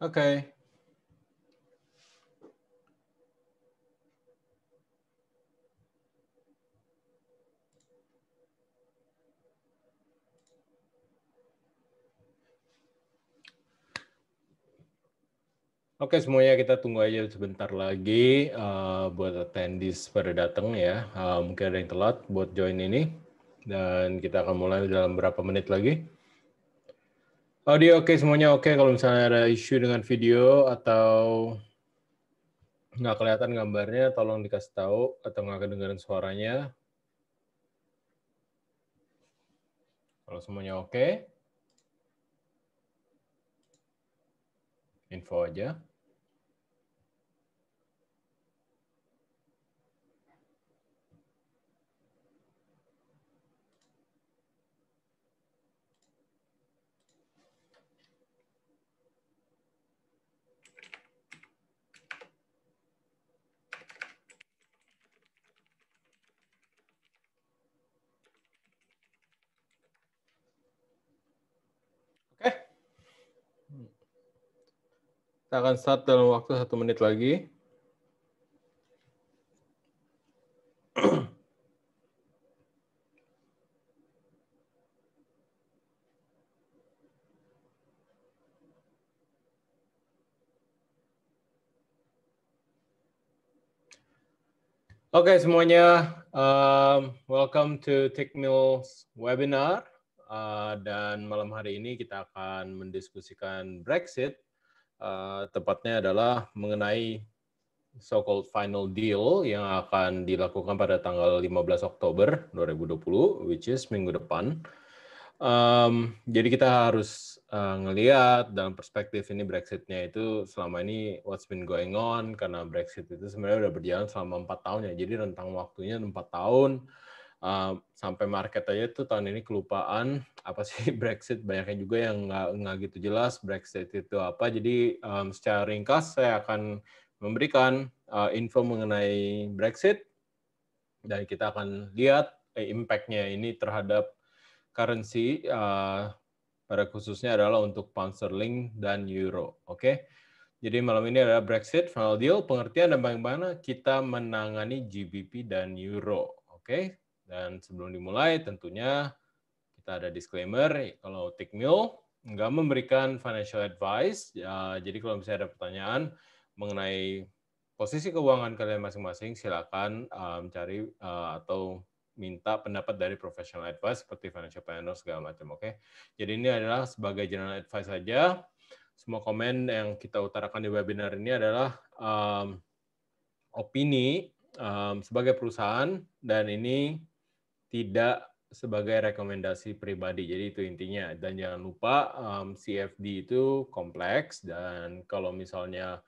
Okay. Oke semuanya kita tunggu aja sebentar lagi uh, buat attendees pada datang ya. Uh, mungkin ada yang telat buat join ini dan kita akan mulai dalam berapa menit lagi. Audio oke okay, semuanya oke okay. kalau misalnya ada isu dengan video atau nggak kelihatan gambarnya tolong dikasih tahu atau nggak kedengaran suaranya. Kalau semuanya oke. Okay. Info aja. Kita akan start dalam waktu satu menit lagi. Oke okay, semuanya, um, welcome to Tickmill's webinar. Uh, dan malam hari ini kita akan mendiskusikan Brexit Eh, tepatnya adalah mengenai so-called final deal yang akan dilakukan pada tanggal 15 Oktober 2020, which is minggu depan. Um, jadi kita harus uh, eh, ngelihat dalam perspektif ini Brexitnya itu selama ini what's been going on karena Brexit itu sebenarnya sudah berjalan selama empat tahun ya. Jadi rentang waktunya empat tahun sampai market aja tuh tahun ini kelupaan apa sih Brexit banyaknya juga yang nggak nggak gitu jelas Brexit itu apa jadi um, secara ringkas saya akan memberikan uh, info mengenai Brexit dan kita akan lihat eh, impactnya ini terhadap currency uh, pada khususnya adalah untuk pound sterling dan euro oke okay? Jadi malam ini adalah Brexit, final deal, pengertian dan bagaimana kita menangani GBP dan Euro. Oke, okay? Dan sebelum dimulai tentunya kita ada disclaimer kalau Tikmil nggak memberikan financial advice. Ya, jadi kalau misalnya ada pertanyaan mengenai posisi keuangan kalian masing-masing silakan um, cari uh, atau minta pendapat dari professional advice seperti financial planner segala macam, oke? Okay? Jadi ini adalah sebagai general advice saja. Semua komen yang kita utarakan di webinar ini adalah um, opini um, sebagai perusahaan dan ini tidak sebagai rekomendasi pribadi. Jadi itu intinya. Dan jangan lupa um, CFD itu kompleks dan kalau misalnya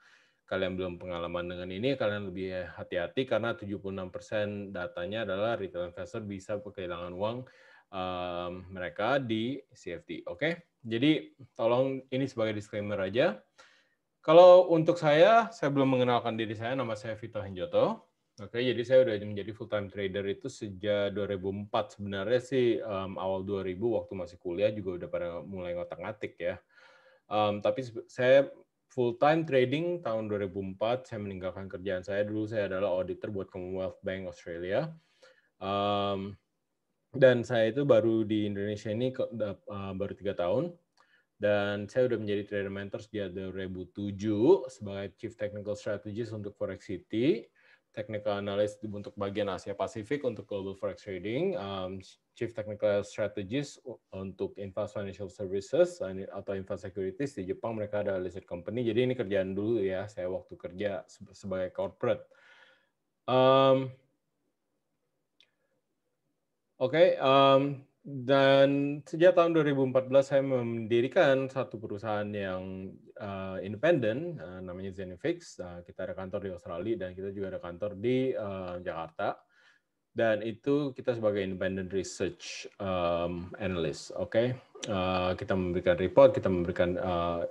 kalian belum pengalaman dengan ini, kalian lebih hati-hati karena 76% datanya adalah retail investor bisa kehilangan uang um, mereka di CFD. Oke? Okay? Jadi tolong ini sebagai disclaimer aja. Kalau untuk saya, saya belum mengenalkan diri saya, nama saya Vito Henjoto Oke, jadi saya udah menjadi full time trader itu sejak 2004. Sebenarnya sih um, awal 2000 waktu masih kuliah juga udah pada mulai ngotak-ngatik ya. Um, tapi saya full time trading tahun 2004 saya meninggalkan kerjaan saya dulu saya adalah auditor buat Commonwealth Bank Australia. Um, dan saya itu baru di Indonesia ini uh, baru tiga tahun dan saya udah menjadi trader mentor sejak 2007 sebagai Chief Technical Strategist untuk Forex City Technical Analyst untuk bagian Asia Pasifik untuk Global Forex Trading, um, Chief Technical Strategist untuk Invest Financial Services atau Invest Securities di Jepang mereka ada listed company. Jadi ini kerjaan dulu ya saya waktu kerja sebagai corporate. Um, Oke, okay, um, dan sejak tahun 2014 saya mendirikan satu perusahaan yang uh, independen uh, namanya Zenifix. Uh, eh, kita ada kantor di Australia dan kita juga ada kantor di uh, Jakarta. Dan itu kita sebagai independent research um, analyst, oke? Okay? Uh, kita memberikan report, kita memberikan uh,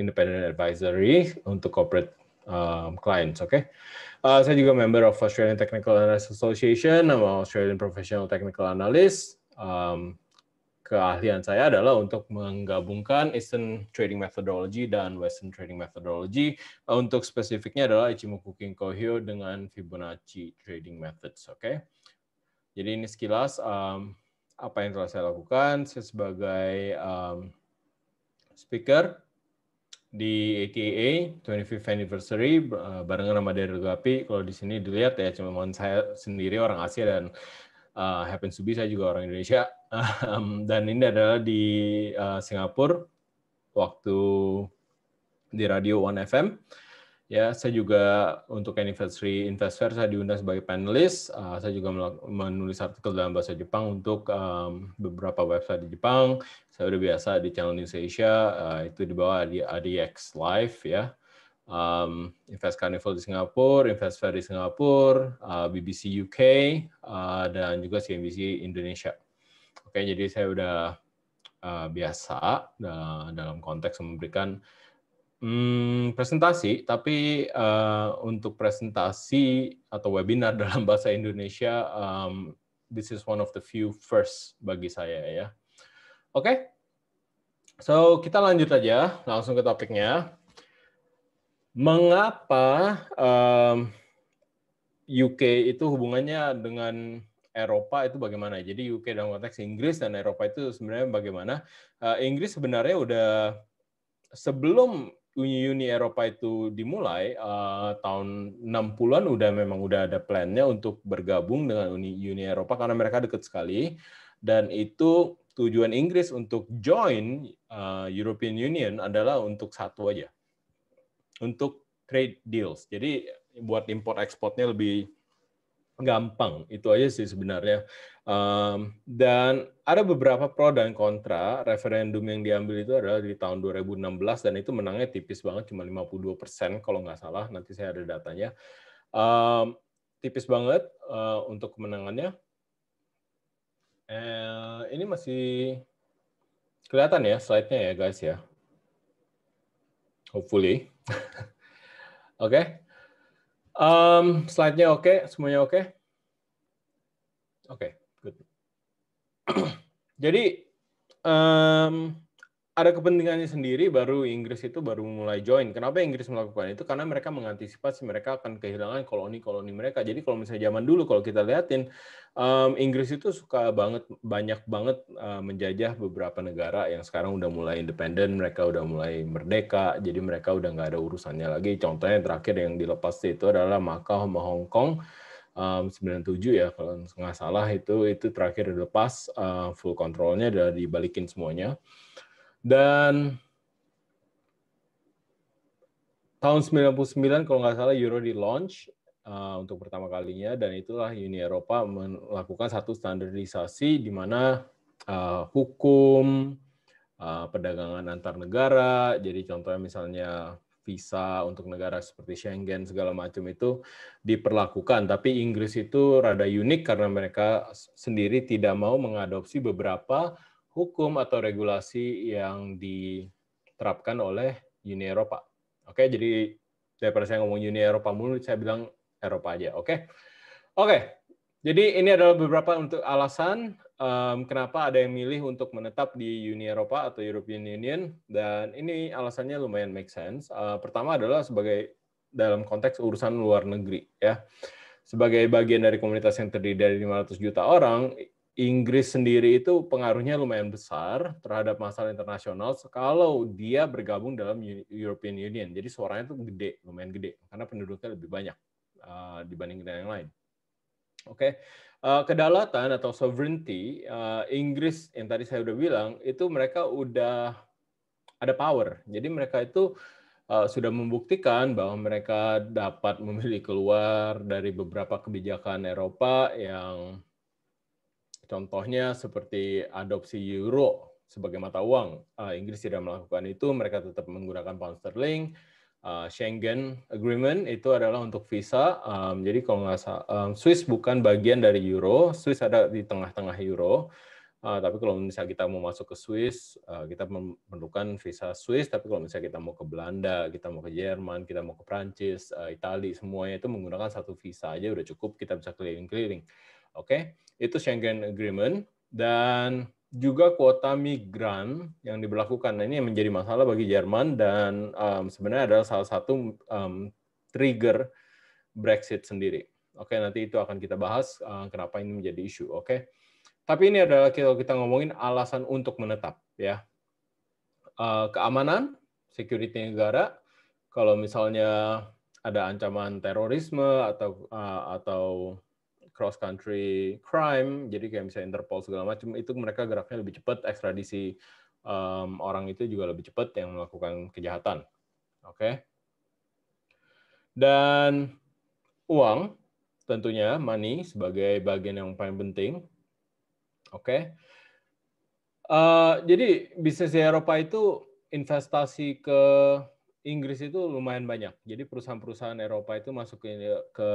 independent advisory untuk corporate um, clients. Okay, uh, saya juga member of Australian Technical Analyst Association, I'm Australian Professional Technical Analyst um, keahlian saya adalah untuk menggabungkan Eastern Trading Methodology dan Western Trading Methodology. Untuk spesifiknya adalah Ichimoku Kinko-hyo dengan Fibonacci Trading Methods. Oke, okay? jadi ini sekilas um, apa yang telah saya lakukan. Saya sebagai um, speaker di ATA 25th anniversary eh, barengan sama Gapi Kalau di sini dilihat ya cuma saya sendiri orang Asia dan uh, eh, happens to be saya juga orang Indonesia um, dan ini adalah di uh, Singapura waktu di radio One FM ya saya juga untuk anniversary investor saya diundang sebagai panelis uh, saya juga menulis artikel dalam bahasa Jepang untuk um, beberapa website di Jepang saya udah biasa di channel News Asia uh, itu di bawah di ADX Live ya um, Invest Carnival di Singapura, Invest Fair di Singapura, uh, BBC UK, uh, dan juga CNBC Indonesia. Oke, jadi saya udah uh, biasa dalam konteks memberikan hmm, presentasi, tapi uh, untuk presentasi atau webinar dalam bahasa Indonesia, um, this is one of the few first bagi saya ya. Oke, okay? so kita lanjut aja langsung ke topiknya mengapa um, UK itu hubungannya dengan Eropa itu bagaimana? Jadi UK dalam konteks Inggris dan Eropa itu sebenarnya bagaimana? Uh, Inggris sebenarnya udah sebelum Uni Uni Eropa itu dimulai uh, tahun 60-an udah memang udah ada plannya untuk bergabung dengan Uni Uni Eropa karena mereka dekat sekali dan itu tujuan Inggris untuk join uh, European Union adalah untuk satu aja untuk trade deals. Jadi buat import ekspornya lebih gampang itu aja sih sebenarnya um, dan ada beberapa pro dan kontra referendum yang diambil itu adalah di tahun 2016 dan itu menangnya tipis banget cuma 52 persen kalau nggak salah nanti saya ada datanya um, tipis banget uh, untuk kemenangannya eh, ini masih kelihatan ya slide-nya ya guys ya hopefully. oke. okay. Um, slide-nya oke, okay. semuanya oke. Okay? Oke, okay, good. Jadi um, ada kepentingannya sendiri baru Inggris itu baru mulai join. Kenapa Inggris melakukan itu? Karena mereka mengantisipasi mereka akan kehilangan koloni-koloni mereka. Jadi kalau misalnya zaman dulu kalau kita lihatin, um, mmm, Inggris itu suka banget banyak banget uh, menjajah beberapa negara yang sekarang udah mulai independen, mereka udah mulai merdeka. Jadi mereka udah nggak ada urusannya lagi. Contohnya yang terakhir yang dilepas itu adalah Macau sama Hong Kong um, mmm, 97 ya kalau nggak salah itu itu terakhir dilepas uh, full kontrolnya dari dibalikin semuanya. Dan tahun 99 kalau nggak salah Euro di launch uh, untuk pertama kalinya dan itulah Uni Eropa melakukan satu standarisasi di mana uh, hukum uh, perdagangan antar negara jadi contohnya misalnya visa untuk negara seperti Schengen segala macam itu diperlakukan tapi Inggris itu rada unik karena mereka sendiri tidak mau mengadopsi beberapa hukum atau regulasi yang diterapkan oleh Uni Eropa. Oke, jadi daripada saya ngomong Uni Eropa mulu, saya bilang Eropa aja. Oke, oke. Jadi ini adalah beberapa untuk alasan um, kenapa ada yang milih untuk menetap di Uni Eropa atau European Union dan ini alasannya lumayan make sense. Uh, pertama adalah sebagai dalam konteks urusan luar negeri ya. Sebagai bagian dari komunitas yang terdiri dari 500 juta orang, Inggris sendiri itu pengaruhnya lumayan besar terhadap masalah internasional kalau dia bergabung dalam European Union. Jadi suaranya itu gede, lumayan gede karena penduduknya lebih banyak eh, dibanding dengan yang lain. Oke, okay. Eh, kedaulatan atau sovereignty eh, Inggris yang tadi saya udah bilang itu mereka udah ada power. Jadi mereka itu sudah membuktikan bahwa mereka dapat memilih keluar dari beberapa kebijakan Eropa yang Contohnya seperti adopsi euro sebagai mata uang. Uh, Inggris tidak melakukan itu, mereka tetap menggunakan pound sterling. Uh, Schengen Agreement itu adalah untuk visa. Um, jadi kalau nggak salah, um, Swiss bukan bagian dari euro. Swiss ada di tengah-tengah euro. Uh, tapi kalau misalnya kita mau masuk ke Swiss, uh, kita memerlukan visa Swiss. Tapi kalau misalnya kita mau ke Belanda, kita mau ke Jerman, kita mau ke Prancis, uh, Italia, semuanya itu menggunakan satu visa aja udah cukup kita bisa keliling-keliling. Oke, itu Schengen Agreement dan juga kuota migran yang diberlakukan. Nah, ini yang menjadi masalah bagi Jerman dan um, sebenarnya adalah salah satu um, trigger Brexit sendiri. Oke, nanti itu akan kita bahas uh, kenapa ini menjadi isu. Oke, tapi ini adalah kalau kita ngomongin alasan untuk menetap, ya uh, keamanan, security negara. Kalau misalnya ada ancaman terorisme atau uh, atau cross country crime jadi kayak misalnya Interpol segala macam itu mereka geraknya lebih cepat ekstradisi um, orang itu juga lebih cepat yang melakukan kejahatan oke okay? dan uang tentunya money sebagai bagian yang paling penting oke okay? uh, jadi bisnis di Eropa itu investasi ke Inggris itu lumayan banyak. Jadi perusahaan-perusahaan Eropa itu masuk ke,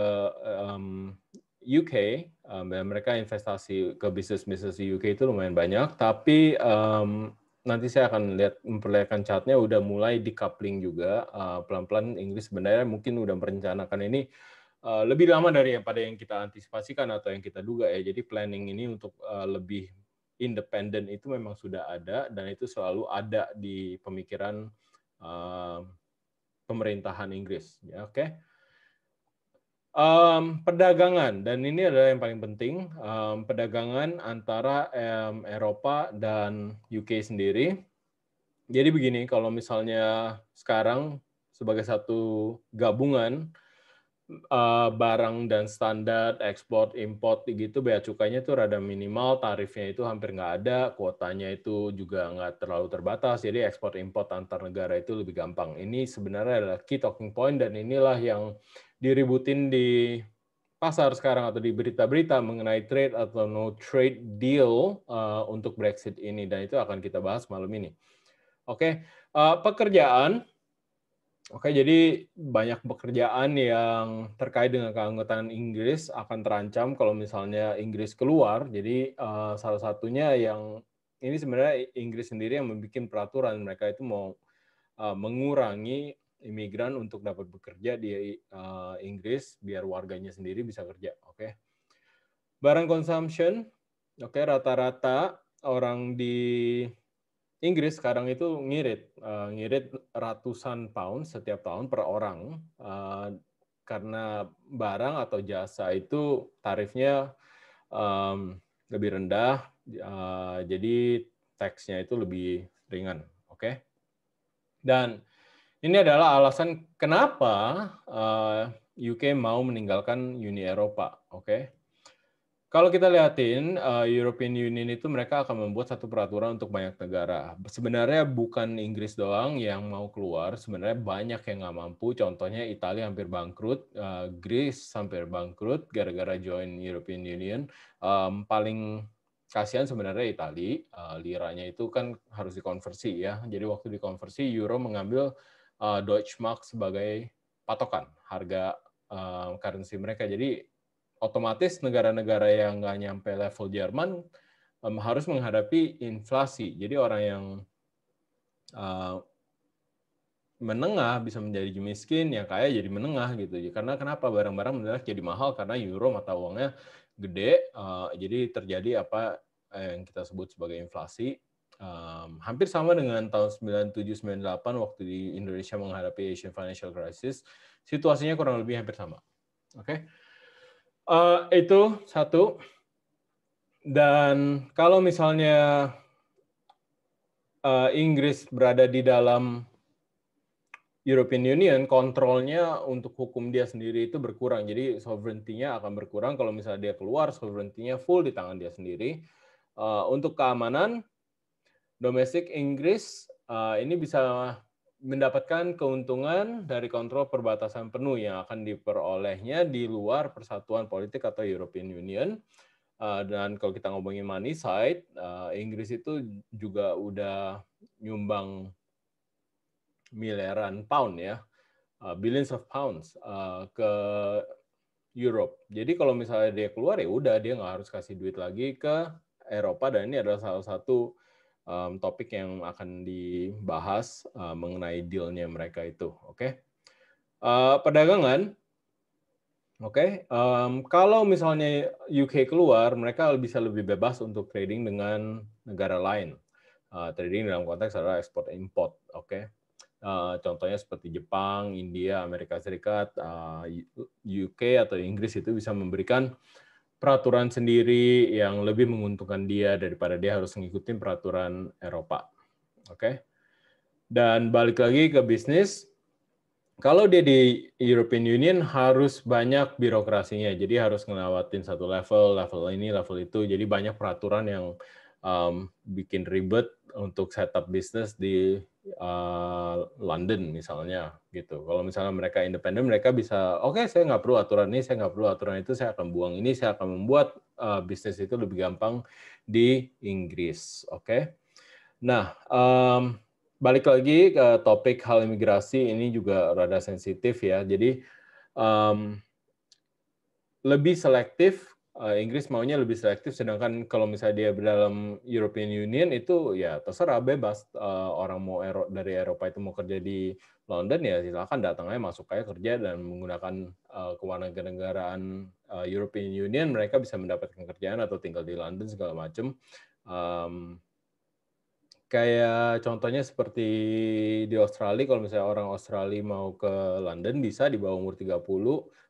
um, UK, um, dan mereka investasi ke bisnis-bisnis UK itu lumayan banyak, tapi um, nanti saya akan lihat memperlihatkan chartnya udah mulai decoupling juga pelan uh, pelan-pelan Inggris sebenarnya mungkin udah merencanakan ini uh, lebih lama pada yang kita antisipasikan atau yang kita duga ya. Jadi planning ini untuk uh, lebih independen itu memang sudah ada dan itu selalu ada di pemikiran uh, pemerintahan Inggris ya, oke. Okay? Um, perdagangan dan ini adalah yang paling penting um, perdagangan antara um, Eropa dan UK sendiri. Jadi begini, kalau misalnya sekarang sebagai satu gabungan uh, barang dan standar ekspor impor gitu bea cukainya itu rada minimal, tarifnya itu hampir nggak ada, kuotanya itu juga nggak terlalu terbatas. Jadi ekspor impor antar negara itu lebih gampang. Ini sebenarnya adalah key talking point dan inilah yang diributin di pasar sekarang atau di berita-berita mengenai trade atau no trade deal uh, untuk Brexit ini dan itu akan kita bahas malam ini. Oke, okay. uh, eh, pekerjaan. Oke, okay, jadi banyak pekerjaan yang terkait dengan keanggotaan Inggris akan terancam kalau misalnya Inggris keluar. Jadi uh, salah satunya yang ini sebenarnya Inggris sendiri yang membuat peraturan mereka itu mau uh, mengurangi imigran untuk dapat bekerja di uh, Inggris biar warganya sendiri bisa kerja. Oke. Okay. Barang consumption, oke okay, rata-rata orang di Inggris sekarang itu ngirit, uh, ngirit ratusan pound setiap tahun per orang uh, karena barang atau jasa itu tarifnya um, lebih rendah, uh, jadi teksnya itu lebih ringan, oke? Okay? Dan ini adalah alasan kenapa eh, UK mau meninggalkan Uni Eropa. Oke, okay? kalau kita lihatin eh, European Union itu mereka akan membuat satu peraturan untuk banyak negara. Sebenarnya bukan Inggris doang yang mau keluar, sebenarnya banyak yang nggak mampu. Contohnya Italia hampir bangkrut, eh, Greece hampir bangkrut gara-gara join European Union. paling kasihan sebenarnya Italia, liranya itu kan harus dikonversi ya. Jadi waktu dikonversi euro mengambil uh, eh, Deutsche Mark sebagai patokan harga uh, currency mereka. Jadi otomatis negara-negara yang nggak nyampe level Jerman um, harus menghadapi inflasi. Jadi orang yang uh, menengah bisa menjadi miskin, yang kaya jadi menengah gitu. Karena kenapa barang-barang menengah jadi mahal karena euro mata uangnya gede, uh, jadi terjadi apa yang kita sebut sebagai inflasi um, hampir sama dengan tahun 97-98 waktu di Indonesia menghadapi Asian Financial Crisis, situasinya kurang lebih hampir sama. Oke, okay? uh, eh, itu satu. Dan kalau misalnya uh, Inggris berada di dalam European Union, kontrolnya untuk hukum dia sendiri itu berkurang. Jadi sovereignty-nya akan berkurang. Kalau misalnya dia keluar, sovereignty-nya full di tangan dia sendiri. Uh, untuk keamanan, domestik Inggris eh, ini bisa mendapatkan keuntungan dari kontrol perbatasan penuh yang akan diperolehnya di luar persatuan politik atau European Union. Eh, dan kalau kita ngomongin money side, eh, Inggris itu juga udah nyumbang miliaran pound ya, billions of pounds ke Europe. Jadi kalau misalnya dia keluar ya udah dia nggak harus kasih duit lagi ke Eropa dan ini adalah salah satu um, topik yang akan dibahas uh, mengenai dealnya mereka itu. Oke, okay? uh, eh, perdagangan. Oke, okay? um, kalau misalnya UK keluar, mereka bisa lebih bebas untuk trading dengan negara lain. Uh, trading dalam konteks adalah ekspor import. Oke, okay? uh, contohnya seperti Jepang, India, Amerika Serikat, uh, UK atau Inggris itu bisa memberikan peraturan sendiri yang lebih menguntungkan dia daripada dia harus mengikuti peraturan Eropa. Oke. Okay? Dan balik lagi ke bisnis, kalau dia di European Union harus banyak birokrasinya. Jadi harus ngelewatin satu level, level ini, level itu. Jadi banyak peraturan yang um, bikin ribet untuk setup bisnis di uh, London misalnya gitu. Kalau misalnya mereka independen, mereka bisa oke okay, saya nggak perlu aturan ini, saya nggak perlu aturan itu, saya akan buang ini, saya akan membuat uh, bisnis itu lebih gampang di Inggris. Oke. Okay? Nah, um, balik lagi ke topik hal imigrasi ini juga rada sensitif ya. Jadi um, lebih selektif uh, Inggris maunya lebih selektif, sedangkan kalau misalnya dia dalam European Union itu ya terserah bebas uh, orang mau Ero dari Eropa itu mau kerja di London ya silakan datang aja masuk aja kerja dan menggunakan uh, eh, kewarganegaraan uh, European Union mereka bisa mendapatkan kerjaan atau tinggal di London segala macam. Um, kayak contohnya seperti di Australia kalau misalnya orang Australia mau ke London bisa di bawah umur 30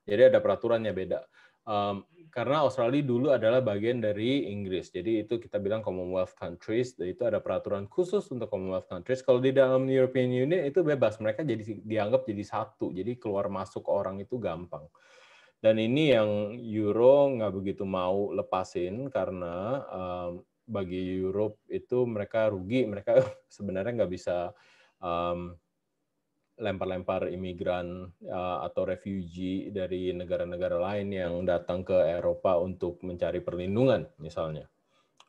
jadi ada peraturannya beda um, karena Australia dulu adalah bagian dari Inggris. Jadi itu kita bilang Commonwealth countries, dan itu ada peraturan khusus untuk Commonwealth countries. Kalau di dalam European Union itu bebas, mereka jadi dianggap jadi satu. Jadi keluar masuk orang itu gampang. Dan ini yang Euro nggak begitu mau lepasin karena um, bagi Europe itu mereka rugi, mereka sebenarnya nggak bisa um, lempar-lempar imigran eh, atau refugee dari negara-negara lain yang datang ke Eropa untuk mencari perlindungan misalnya.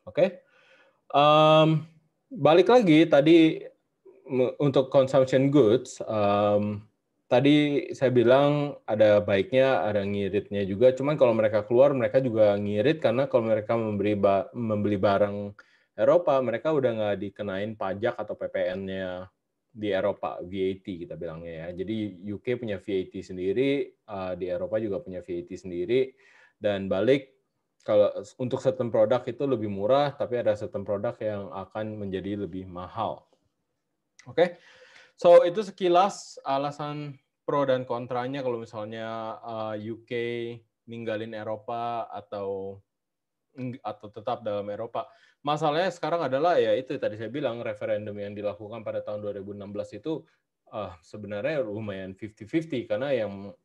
Oke, okay? um, balik lagi tadi untuk consumption goods um, tadi saya bilang ada baiknya ada ngiritnya juga. Cuman kalau mereka keluar mereka juga ngirit karena kalau mereka memberi ba membeli barang Eropa mereka udah nggak dikenain pajak atau PPN-nya di Eropa VAT kita bilangnya ya. Jadi UK punya VAT sendiri, uh, di Eropa juga punya VAT sendiri dan balik kalau untuk certain produk itu lebih murah tapi ada certain produk yang akan menjadi lebih mahal. Oke. Okay? So itu sekilas alasan pro dan kontranya kalau misalnya uh, eh, UK ninggalin Eropa atau atau tetap dalam Eropa masalahnya sekarang adalah ya itu tadi saya bilang referendum yang dilakukan pada tahun 2016 itu uh, sebenarnya lumayan 50-50 karena yang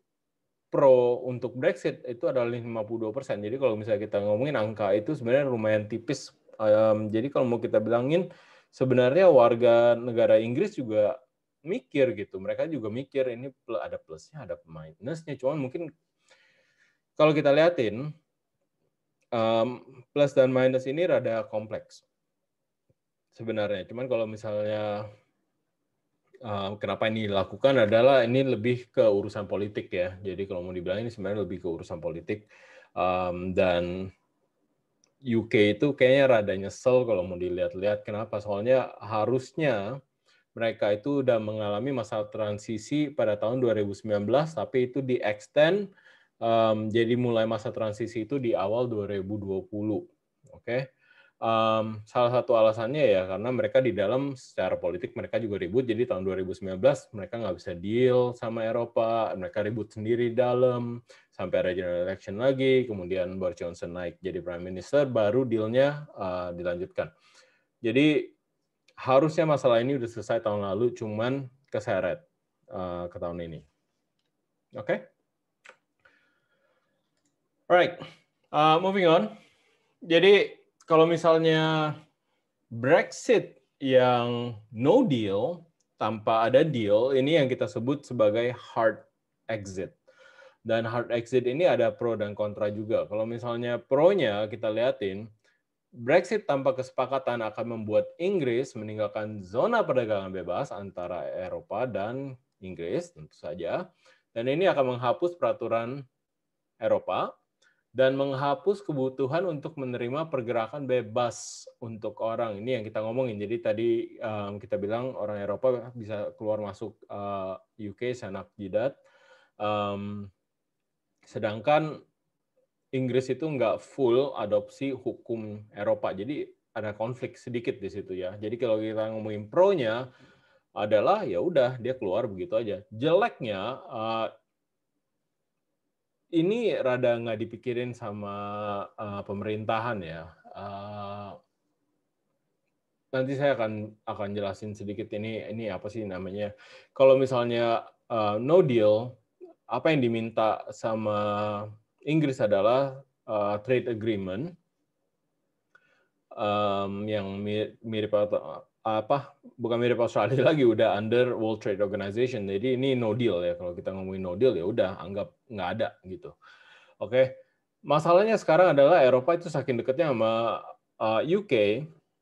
pro untuk Brexit itu adalah 52 persen. Jadi kalau misalnya kita ngomongin angka itu sebenarnya lumayan tipis. Um, jadi kalau mau kita bilangin sebenarnya warga negara Inggris juga mikir gitu. Mereka juga mikir ini ada plusnya, ada minusnya. Cuman mungkin kalau kita liatin um, plus dan minus ini rada kompleks sebenarnya. Cuman kalau misalnya um, kenapa ini dilakukan adalah ini lebih ke urusan politik ya. Jadi kalau mau dibilang ini sebenarnya lebih ke urusan politik um, dan UK itu kayaknya rada nyesel kalau mau dilihat-lihat kenapa. Soalnya harusnya mereka itu udah mengalami masa transisi pada tahun 2019 tapi itu di extend Um, jadi mulai masa transisi itu di awal 2020. Oke. Okay? Um, salah satu alasannya ya karena mereka di dalam secara politik mereka juga ribut. Jadi tahun 2019 mereka nggak bisa deal sama Eropa, mereka ribut sendiri dalam sampai ada general election lagi. Kemudian Boris Johnson naik jadi prime minister, baru dealnya uh, dilanjutkan. Jadi harusnya masalah ini udah selesai tahun lalu, cuman keseret uh, ke tahun ini. Oke? Okay? Alright, uh, moving on. Jadi kalau misalnya Brexit yang no deal tanpa ada deal, ini yang kita sebut sebagai hard exit. Dan hard exit ini ada pro dan kontra juga. Kalau misalnya pro-nya kita liatin, Brexit tanpa kesepakatan akan membuat Inggris meninggalkan zona perdagangan bebas antara Eropa dan Inggris tentu saja. Dan ini akan menghapus peraturan Eropa dan menghapus kebutuhan untuk menerima pergerakan bebas untuk orang. Ini yang kita ngomongin. Jadi tadi um, kita bilang orang Eropa bisa keluar masuk uh, eh, UK sanak jidat. Um, sedangkan Inggris itu nggak full adopsi hukum Eropa. Jadi ada konflik sedikit di situ ya. Jadi kalau kita ngomongin pro-nya adalah ya udah dia keluar begitu aja. Jeleknya uh, ini rada nggak dipikirin sama uh, pemerintahan ya. Uh, nanti saya akan akan jelasin sedikit ini ini apa sih namanya. Kalau misalnya uh, no deal, apa yang diminta sama Inggris adalah uh, trade agreement um, yang mirip atau apa bukan mirip Australia lagi udah under World Trade Organization jadi ini no deal ya kalau kita ngomongin no deal ya udah anggap nggak ada gitu oke masalahnya sekarang adalah Eropa itu saking dekatnya sama UK uh,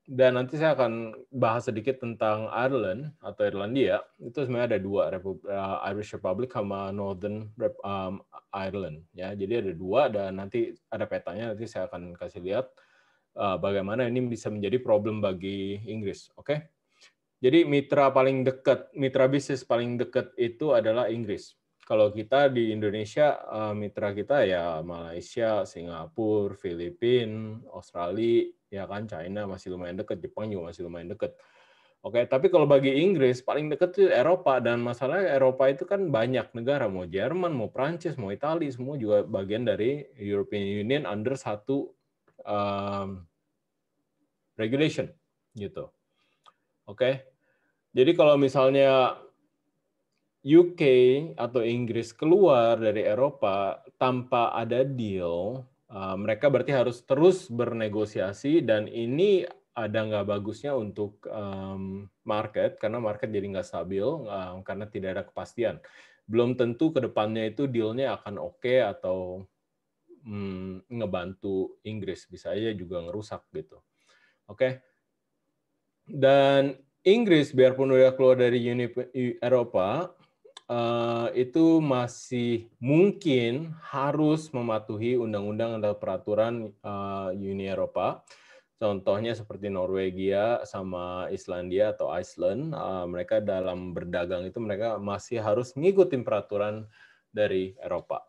dan nanti saya akan bahas sedikit tentang Ireland atau Irlandia itu sebenarnya ada dua uh, Irish Republic sama Northern um, Ireland ya jadi ada dua dan nanti ada petanya nanti saya akan kasih lihat Eh, bagaimana ini bisa menjadi problem bagi Inggris. Oke, jadi mitra paling dekat, mitra bisnis paling dekat itu adalah Inggris. Kalau kita di Indonesia, eh, mitra kita ya Malaysia, Singapura, Filipina, Australia, ya kan China masih lumayan dekat, Jepang juga masih lumayan dekat. Oke, okay, tapi kalau bagi Inggris paling dekat itu Eropa dan masalahnya Eropa itu kan banyak negara mau Jerman, mau Prancis, mau Italia semua juga bagian dari European Union under satu um, regulation gitu. Oke. Okay? Jadi kalau misalnya UK atau Inggris keluar dari Eropa tanpa ada deal, uh, mereka berarti harus terus bernegosiasi dan ini ada nggak bagusnya untuk um, market karena market jadi nggak stabil um, karena tidak ada kepastian. Belum tentu ke depannya itu dealnya akan oke okay atau hmm, ngebantu Inggris, bisa aja juga ngerusak gitu. Oke. Okay? Dan Inggris biarpun udah keluar dari Uni Eropa, uh, itu masih mungkin harus mematuhi undang-undang atau peraturan uh, Uni Eropa. Contohnya seperti Norwegia sama Islandia atau Iceland, uh, mereka dalam berdagang itu mereka masih harus ngikutin peraturan dari Eropa.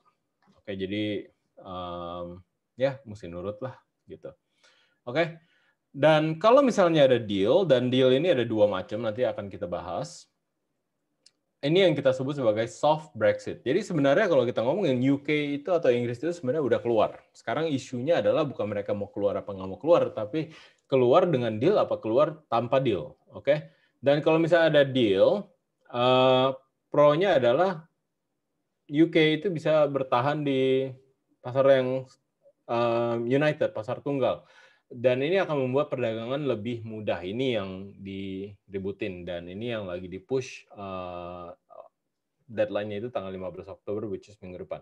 Oke, jadi um, ya mesti nurut lah gitu. Oke. Okay? Dan kalau misalnya ada deal dan deal ini ada dua macam nanti akan kita bahas. Ini yang kita sebut sebagai soft Brexit. Jadi sebenarnya kalau kita ngomongin UK itu atau Inggris itu sebenarnya udah keluar. Sekarang isunya adalah bukan mereka mau keluar apa nggak mau keluar, tapi keluar dengan deal apa keluar tanpa deal, oke? Okay? Dan kalau misalnya ada deal, uh, pro-nya adalah UK itu bisa bertahan di pasar yang um, united, pasar tunggal. Dan ini akan membuat perdagangan lebih mudah. Ini yang diributin dan ini yang lagi dipush uh, deadline-nya itu tanggal 15 Oktober which is minggu depan.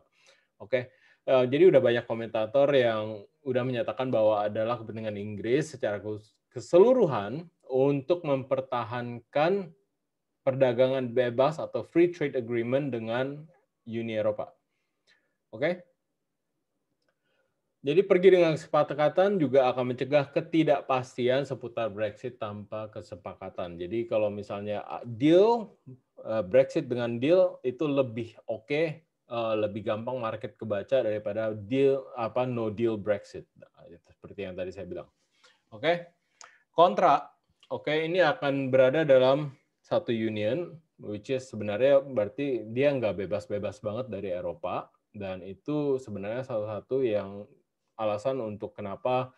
Oke. Okay. Uh, jadi udah banyak komentator yang udah menyatakan bahwa adalah kepentingan Inggris secara keseluruhan untuk mempertahankan perdagangan bebas atau free trade agreement dengan Uni Eropa. Oke. Okay? Jadi pergi dengan kesepakatan juga akan mencegah ketidakpastian seputar Brexit tanpa kesepakatan. Jadi kalau misalnya deal e, Brexit dengan deal itu lebih oke, okay, e, lebih gampang market kebaca daripada deal apa no deal Brexit. Nah, seperti yang tadi saya bilang. Oke. Okay? Kontra. Oke, okay, ini akan berada dalam satu union which is sebenarnya berarti dia nggak bebas-bebas banget dari Eropa dan itu sebenarnya salah satu yang alasan untuk kenapa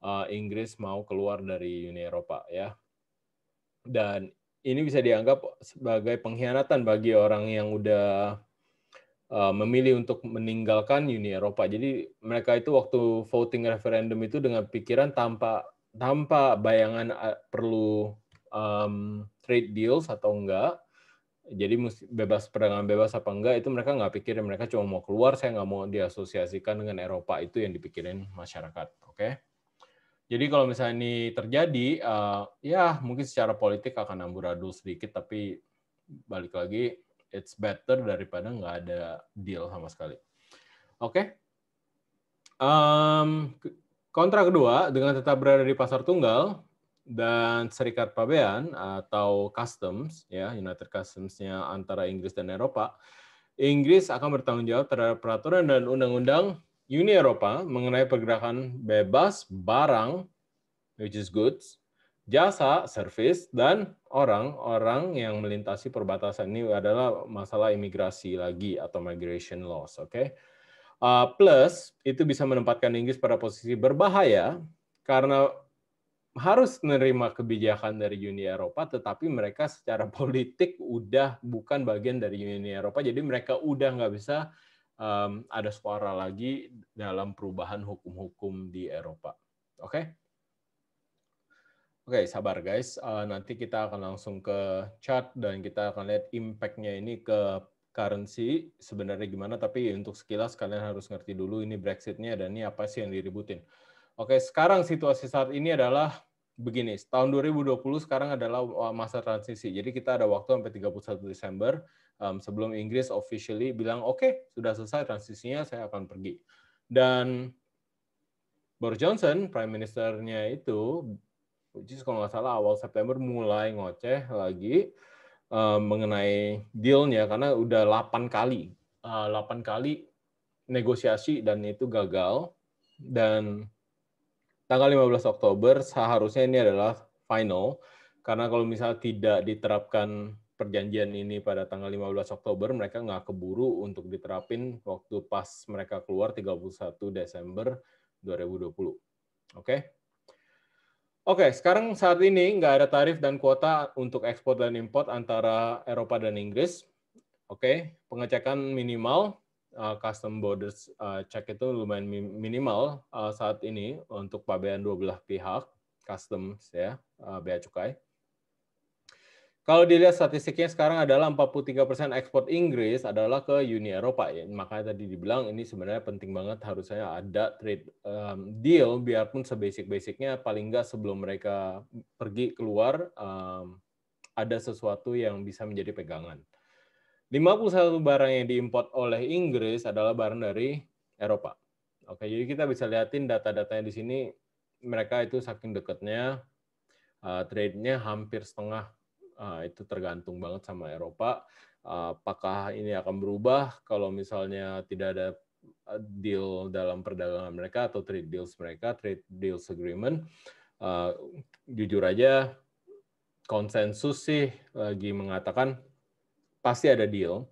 uh, Inggris mau keluar dari Uni Eropa ya. Dan ini bisa dianggap sebagai pengkhianatan bagi orang yang udah uh, memilih untuk meninggalkan Uni Eropa. Jadi mereka itu waktu voting referendum itu dengan pikiran tanpa tanpa bayangan eh, perlu um, trade deals atau enggak jadi bebas perdagangan bebas apa enggak itu mereka nggak pikirin mereka cuma mau keluar saya nggak mau diasosiasikan dengan Eropa itu yang dipikirin masyarakat oke okay? jadi kalau misalnya ini terjadi uh, ya mungkin secara politik akan amburadul sedikit tapi balik lagi it's better daripada nggak ada deal sama sekali oke okay? um, kontrak kedua dengan tetap berada di pasar tunggal dan Serikat Pabean atau Customs ya United Customs-nya antara Inggris dan Eropa, Inggris akan bertanggung jawab terhadap peraturan dan undang-undang Uni Eropa mengenai pergerakan bebas barang which is goods, jasa, service dan orang-orang yang melintasi perbatasan ini adalah masalah imigrasi lagi atau migration laws, oke? Okay? Uh, plus itu bisa menempatkan Inggris pada posisi berbahaya karena harus menerima kebijakan dari Uni Eropa, tetapi mereka secara politik udah bukan bagian dari Uni Eropa, jadi mereka udah nggak bisa um, ada suara lagi dalam perubahan hukum-hukum di Eropa. Oke? Okay? Oke, okay, sabar guys. Uh, nanti kita akan langsung ke chart dan kita akan lihat impact-nya ini ke currency sebenarnya gimana, tapi untuk sekilas kalian harus ngerti dulu ini Brexit-nya dan ini apa sih yang diributin. Oke, sekarang situasi saat ini adalah begini, tahun 2020 sekarang adalah masa transisi. Jadi kita ada waktu sampai 31 Desember um, sebelum Inggris officially bilang oke, okay, sudah selesai transisinya, saya akan pergi. Dan Boris Johnson, prime ministernya itu which kalau nggak salah awal September mulai ngoceh lagi um, mengenai dealnya karena udah 8 kali uh, 8 kali negosiasi dan itu gagal dan tanggal 15 Oktober seharusnya ini adalah final karena kalau misalnya tidak diterapkan perjanjian ini pada tanggal 15 Oktober mereka nggak keburu untuk diterapin waktu pas mereka keluar 31 Desember 2020. Oke? Okay? Oke, okay, sekarang saat ini nggak ada tarif dan kuota untuk ekspor dan import antara Eropa dan Inggris. Oke, okay, pengecekan minimal uh, custom borders uh, check itu lumayan minimal uh, saat ini untuk pabean dua belah pihak custom ya uh, bea cukai. Kalau dilihat statistiknya sekarang adalah 43% ekspor Inggris adalah ke Uni Eropa ya. Makanya tadi dibilang ini sebenarnya penting banget harusnya ada trade um, deal biarpun sebasic-basicnya paling nggak sebelum mereka pergi keluar um, ada sesuatu yang bisa menjadi pegangan. 51 barang yang diimpor oleh Inggris adalah barang dari Eropa. Oke, jadi kita bisa lihatin data-datanya di sini. Mereka itu saking dekatnya, uh, eh, trade-nya hampir setengah. Uh, itu tergantung banget sama Eropa. Uh, apakah ini akan berubah kalau misalnya tidak ada deal dalam perdagangan mereka atau trade deals mereka, trade deals agreement. Uh, jujur aja, konsensus sih lagi mengatakan pasti ada deal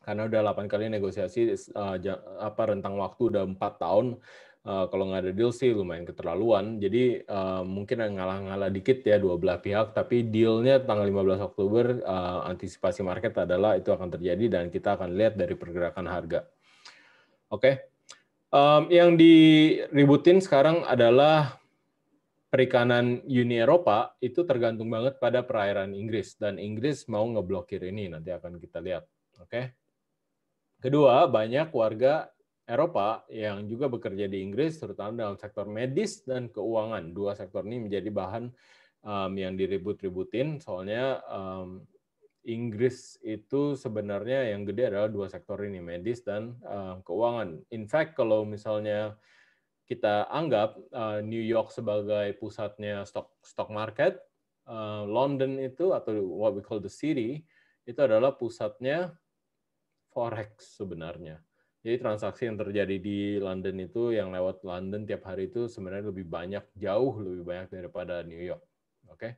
karena udah 8 kali negosiasi eh, apa rentang waktu udah 4 tahun eh, kalau nggak ada deal sih lumayan keterlaluan. Jadi uh, mungkin ngalah-ngalah dikit ya dua belah pihak, tapi dealnya tanggal 15 Oktober antisipasi market adalah itu akan terjadi dan kita akan lihat dari pergerakan harga. Oke, okay. yang diributin sekarang adalah perikanan Uni Eropa itu tergantung banget pada perairan Inggris dan Inggris mau ngeblokir ini nanti akan kita lihat. Oke. Kedua, banyak warga Eropa yang juga bekerja di Inggris terutama dalam sektor medis dan keuangan. Dua sektor ini menjadi bahan um, yang diribut-ributin soalnya um, Inggris itu sebenarnya yang gede adalah dua sektor ini medis dan um, keuangan. In fact kalau misalnya kita anggap eh, New York sebagai pusatnya stock stock market, eh, London itu atau what we call the city itu adalah pusatnya forex sebenarnya. Jadi transaksi yang terjadi di London itu yang lewat London tiap hari itu sebenarnya lebih banyak jauh lebih banyak daripada New York. Oke. Okay?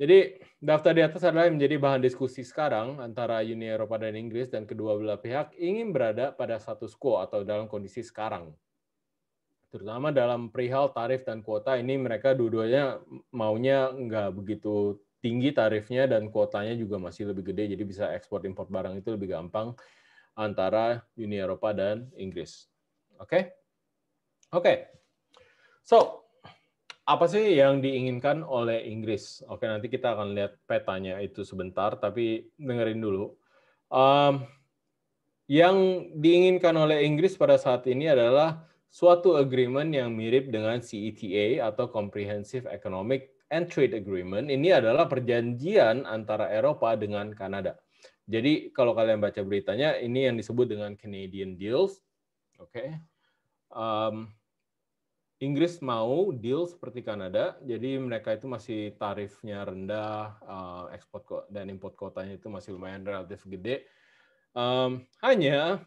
Jadi daftar di atas adalah yang menjadi bahan diskusi sekarang antara Uni Eropa dan Inggris dan kedua belah pihak ingin berada pada status quo atau dalam kondisi sekarang terutama dalam perihal tarif dan kuota ini mereka dua-duanya maunya nggak begitu tinggi tarifnya dan kuotanya juga masih lebih gede jadi bisa ekspor impor barang itu lebih gampang antara Uni Eropa dan Inggris. Oke? Okay? Oke. Okay. So, apa sih yang diinginkan oleh Inggris? Oke, okay, nanti kita akan lihat petanya itu sebentar tapi dengerin dulu. Um, yang diinginkan oleh Inggris pada saat ini adalah suatu agreement yang mirip dengan CETA atau Comprehensive Economic and Trade Agreement ini adalah perjanjian antara Eropa dengan Kanada. Jadi kalau kalian baca beritanya ini yang disebut dengan Canadian Deals, oke? Okay. Um, Inggris mau deal seperti Kanada, jadi mereka itu masih tarifnya rendah, eh, ekspor dan import kotanya itu masih lumayan relatif gede. Um, hanya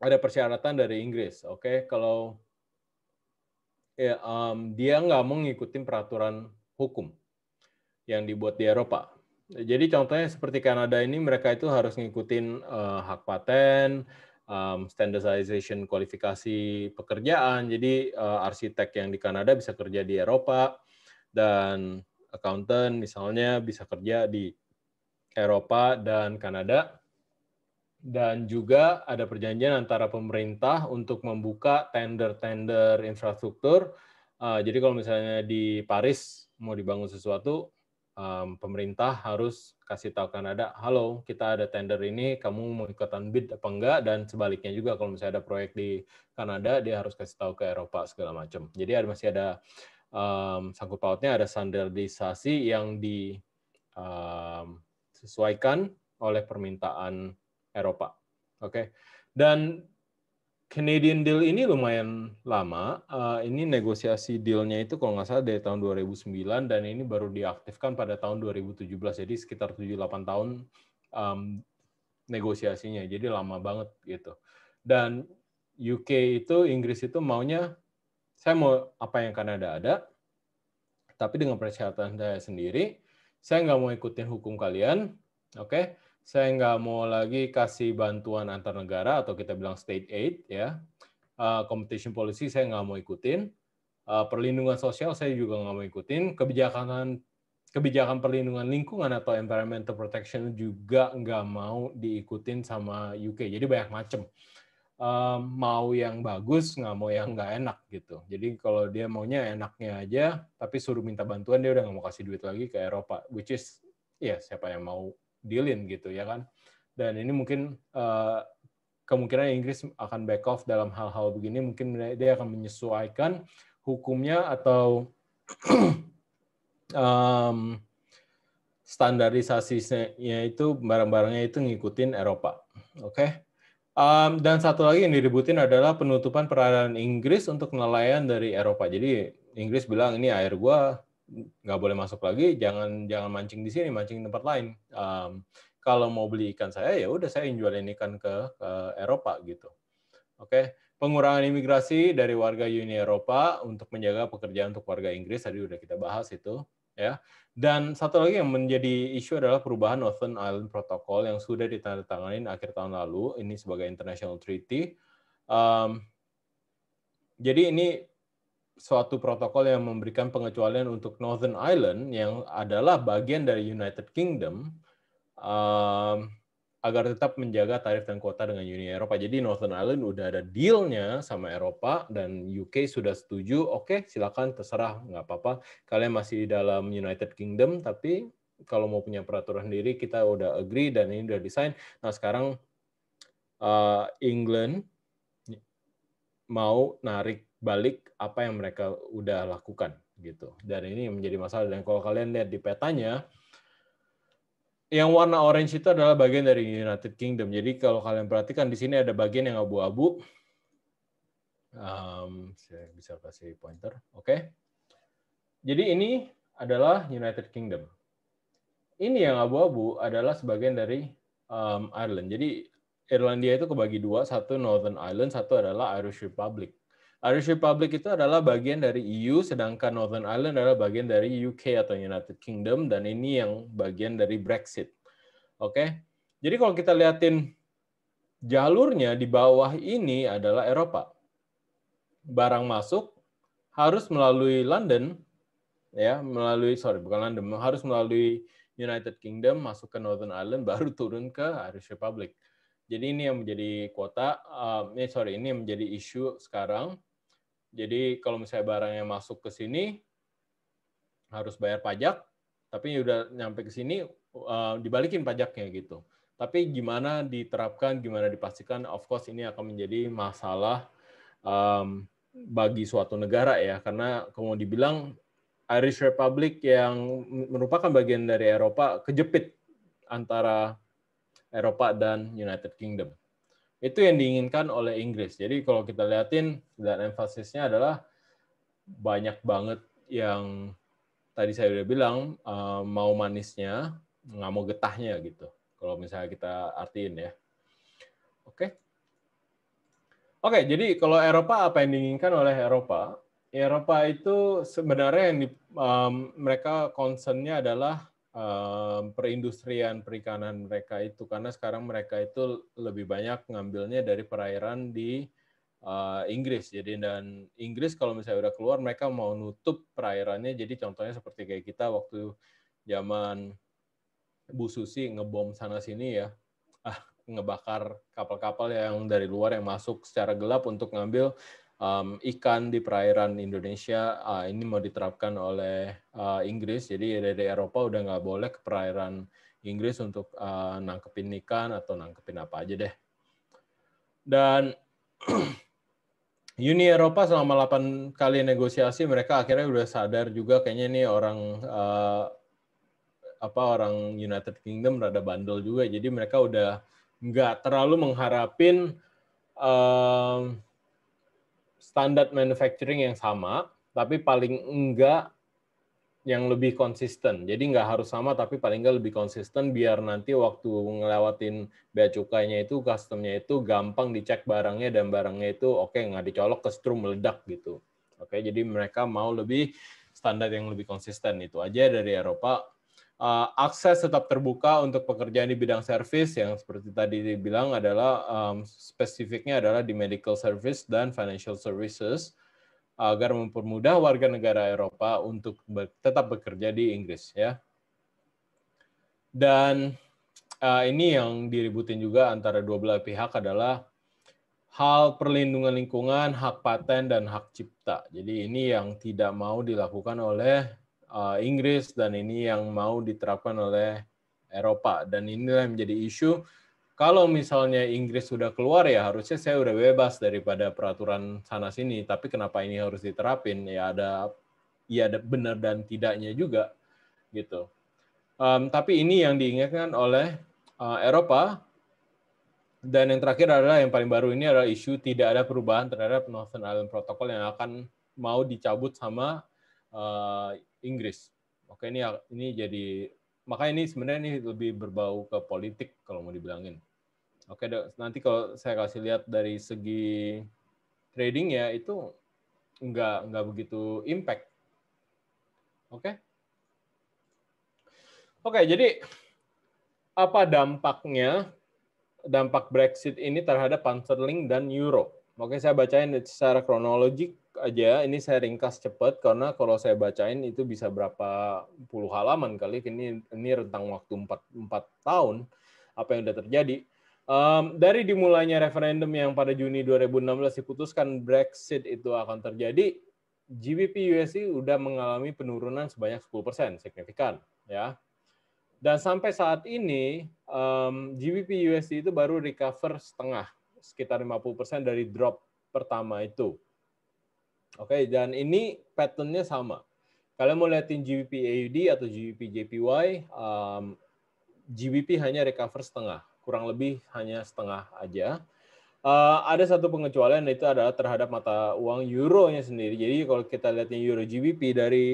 ada persyaratan dari Inggris, oke? Okay? Kalau ya, um, dia nggak mau mengikuti peraturan hukum yang dibuat di Eropa. Jadi contohnya seperti Kanada ini mereka itu harus ngikutin uh, hak paten, um, standardization kualifikasi pekerjaan. Jadi uh, arsitek yang di Kanada bisa kerja di Eropa dan accountant misalnya bisa kerja di Eropa dan Kanada dan juga ada perjanjian antara pemerintah untuk membuka tender-tender infrastruktur. Eh, jadi kalau misalnya di Paris mau dibangun sesuatu, pemerintah harus kasih tahu Kanada, halo kita ada tender ini, kamu mau ikutan bid apa enggak, dan sebaliknya juga kalau misalnya ada proyek di Kanada, dia harus kasih tahu ke Eropa segala macam. Jadi ada masih ada um, sangkut pautnya ada standardisasi yang disesuaikan oleh permintaan Eropa. Oke. Okay? Dan Canadian Deal ini lumayan lama. Uh, ini negosiasi dealnya itu kalau nggak salah dari tahun 2009 dan ini baru diaktifkan pada tahun 2017. Jadi sekitar 7-8 tahun um, negosiasinya. Jadi lama banget gitu. Dan UK itu, Inggris itu maunya, saya mau apa yang Kanada ada, tapi dengan persyaratan saya sendiri, saya nggak mau ikutin hukum kalian, oke? Okay? saya nggak mau lagi kasih bantuan antar negara atau kita bilang state aid ya. Uh, competition policy saya nggak mau ikutin. Uh, perlindungan sosial saya juga nggak mau ikutin. Kebijakan kebijakan perlindungan lingkungan atau environmental protection juga nggak mau diikutin sama UK. Jadi banyak macam Um, eh, mau yang bagus, nggak mau yang nggak enak gitu. Jadi kalau dia maunya enaknya aja, tapi suruh minta bantuan dia udah nggak mau kasih duit lagi ke Eropa, which is ya siapa yang mau dealin gitu ya kan. Dan ini mungkin uh, kemungkinan Inggris akan back off dalam hal-hal begini mungkin dia akan menyesuaikan hukumnya atau um, standarisasinya itu barang-barangnya itu ngikutin Eropa. Oke. Okay? Um, dan satu lagi yang diributin adalah penutupan perairan Inggris untuk nelayan dari Eropa. Jadi Inggris bilang ini air gua nggak boleh masuk lagi jangan jangan mancing di sini mancing di tempat lain um, kalau mau beli ikan saya ya udah saya jualin ikan ke, ke Eropa gitu oke okay? pengurangan imigrasi dari warga Uni Eropa untuk menjaga pekerjaan untuk warga Inggris tadi udah kita bahas itu ya dan satu lagi yang menjadi isu adalah perubahan Northern Ireland Protocol yang sudah ditandatangani akhir tahun lalu ini sebagai international treaty um, jadi ini suatu protokol yang memberikan pengecualian untuk Northern Ireland yang adalah bagian dari United Kingdom um, agar tetap menjaga tarif dan kuota dengan Uni Eropa. Jadi Northern Ireland udah ada dealnya sama Eropa dan UK sudah setuju. Oke, okay, silakan terserah, nggak apa-apa. Kalian masih dalam United Kingdom, tapi kalau mau punya peraturan sendiri kita udah agree dan ini udah desain. Nah sekarang uh, England mau narik balik apa yang mereka udah lakukan gitu. Dan ini menjadi masalah. Dan kalau kalian lihat di petanya, yang warna orange itu adalah bagian dari United Kingdom. Jadi kalau kalian perhatikan di sini ada bagian yang abu-abu. Um, saya bisa kasih pointer. Oke. Okay. Jadi ini adalah United Kingdom. Ini yang abu-abu adalah sebagian dari um, Ireland. Jadi Irlandia itu kebagi dua, satu Northern Ireland, satu adalah Irish Republic. Irish Republic itu adalah bagian dari EU, sedangkan Northern Ireland adalah bagian dari UK atau United Kingdom, dan ini yang bagian dari Brexit. Oke, okay? jadi kalau kita liatin jalurnya di bawah ini adalah Eropa. Barang masuk harus melalui London, ya, melalui sorry bukan London, harus melalui United Kingdom, masuk ke Northern Ireland, baru turun ke Irish Republic. Jadi ini yang menjadi kuota, uh, sorry, ini yang menjadi isu sekarang. Jadi kalau misalnya barangnya masuk ke sini harus bayar pajak, tapi udah nyampe ke sini uh, dibalikin pajaknya gitu. Tapi gimana diterapkan, gimana dipastikan, of course ini akan menjadi masalah um, bagi suatu negara ya, karena kalau dibilang Irish Republic yang merupakan bagian dari Eropa kejepit antara Eropa dan United Kingdom itu yang diinginkan oleh Inggris. Jadi kalau kita liatin dan emfasisnya adalah banyak banget yang tadi saya udah bilang eh, mau manisnya, nggak mau getahnya gitu. Kalau misalnya kita artiin ya. Oke. Oke, jadi kalau Eropa apa yang diinginkan oleh Eropa? Eropa itu sebenarnya yang di, um, mereka concernnya adalah um, perindustrian perikanan mereka itu karena sekarang mereka itu lebih banyak ngambilnya dari perairan di uh, Inggris jadi dan Inggris kalau misalnya udah keluar mereka mau nutup perairannya jadi contohnya seperti kayak kita waktu zaman Bu Susi ngebom sana sini ya ah ngebakar kapal-kapal yang dari luar yang masuk secara gelap untuk ngambil um, ikan di perairan Indonesia uh, ini mau diterapkan oleh uh, Inggris. Jadi dari Eropa udah nggak boleh ke perairan Inggris untuk uh, nangkepin ikan atau nangkepin apa aja deh. Dan Uni Eropa selama 8 kali negosiasi mereka akhirnya udah sadar juga kayaknya ini orang uh, apa orang United Kingdom rada bandel juga jadi mereka udah nggak terlalu mengharapin uh, standar manufacturing yang sama, tapi paling enggak yang lebih konsisten. Jadi enggak harus sama, tapi paling enggak lebih konsisten biar nanti waktu ngelewatin bea cukainya itu, customnya itu gampang dicek barangnya dan barangnya itu oke okay, nggak dicolok ke strum meledak gitu. Oke, okay, jadi mereka mau lebih standar yang lebih konsisten itu aja dari Eropa Eh, akses tetap terbuka untuk pekerjaan di bidang service yang seperti tadi dibilang adalah um, spesifiknya adalah di medical service dan financial services agar mempermudah warga negara Eropa untuk be tetap bekerja di Inggris ya. Dan uh, ini yang diributin juga antara dua belah pihak adalah hal perlindungan lingkungan, hak paten dan hak cipta. Jadi ini yang tidak mau dilakukan oleh uh, Inggris dan ini yang mau diterapkan oleh Eropa dan inilah yang menjadi isu kalau misalnya Inggris sudah keluar ya harusnya saya udah bebas daripada peraturan sana sini tapi kenapa ini harus diterapin ya ada ya ada benar dan tidaknya juga gitu um, tapi ini yang diingatkan oleh uh, Eropa dan yang terakhir adalah yang paling baru ini adalah isu tidak ada perubahan terhadap Northern Ireland Protocol yang akan mau dicabut sama eh, Inggris. Oke ini ini jadi maka ini sebenarnya ini lebih berbau ke politik kalau mau dibilangin. Oke nanti kalau saya kasih lihat dari segi trading ya itu nggak nggak begitu impact. Oke. Oke jadi apa dampaknya dampak Brexit ini terhadap pound sterling dan euro? Oke, saya bacain secara kronologis aja, ini saya ringkas cepet karena kalau saya bacain itu bisa berapa puluh halaman kali. Ini ini rentang waktu 4, 4 tahun apa yang sudah terjadi. Um, dari dimulainya referendum yang pada Juni 2016 diputuskan Brexit itu akan terjadi, GBP USD sudah mengalami penurunan sebanyak 10%, signifikan ya. Dan sampai saat ini um, GBP USD itu baru recover setengah, sekitar 50% dari drop pertama itu. Oke, okay, dan ini patternnya sama. Kalian mau liatin GBP AUD atau GBP JPY, um, GBP hanya recover setengah, kurang lebih hanya setengah aja. Uh, ada satu pengecualian itu adalah terhadap mata uang euronya sendiri. Jadi kalau kita lihatnya euro GBP dari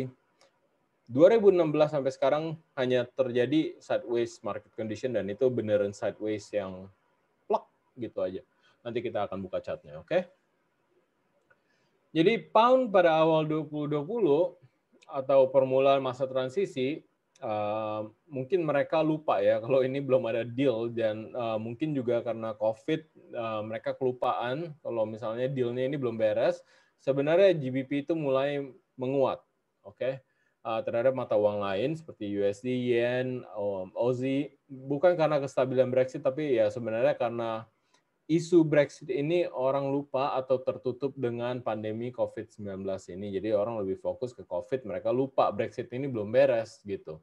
2016 sampai sekarang hanya terjadi sideways market condition dan itu beneran sideways yang plak gitu aja. Nanti kita akan buka chartnya, oke? Okay? Jadi pound pada awal 2020 atau permulaan masa transisi uh, mungkin mereka lupa ya kalau ini belum ada deal dan uh, mungkin juga karena covid uh, mereka kelupaan kalau misalnya dealnya ini belum beres sebenarnya GBP itu mulai menguat oke okay? uh, terhadap mata uang lain seperti USD yen Aussie bukan karena kestabilan Brexit tapi ya sebenarnya karena isu Brexit ini orang lupa atau tertutup dengan pandemi COVID-19 ini. Jadi orang lebih fokus ke COVID, mereka lupa Brexit ini belum beres gitu.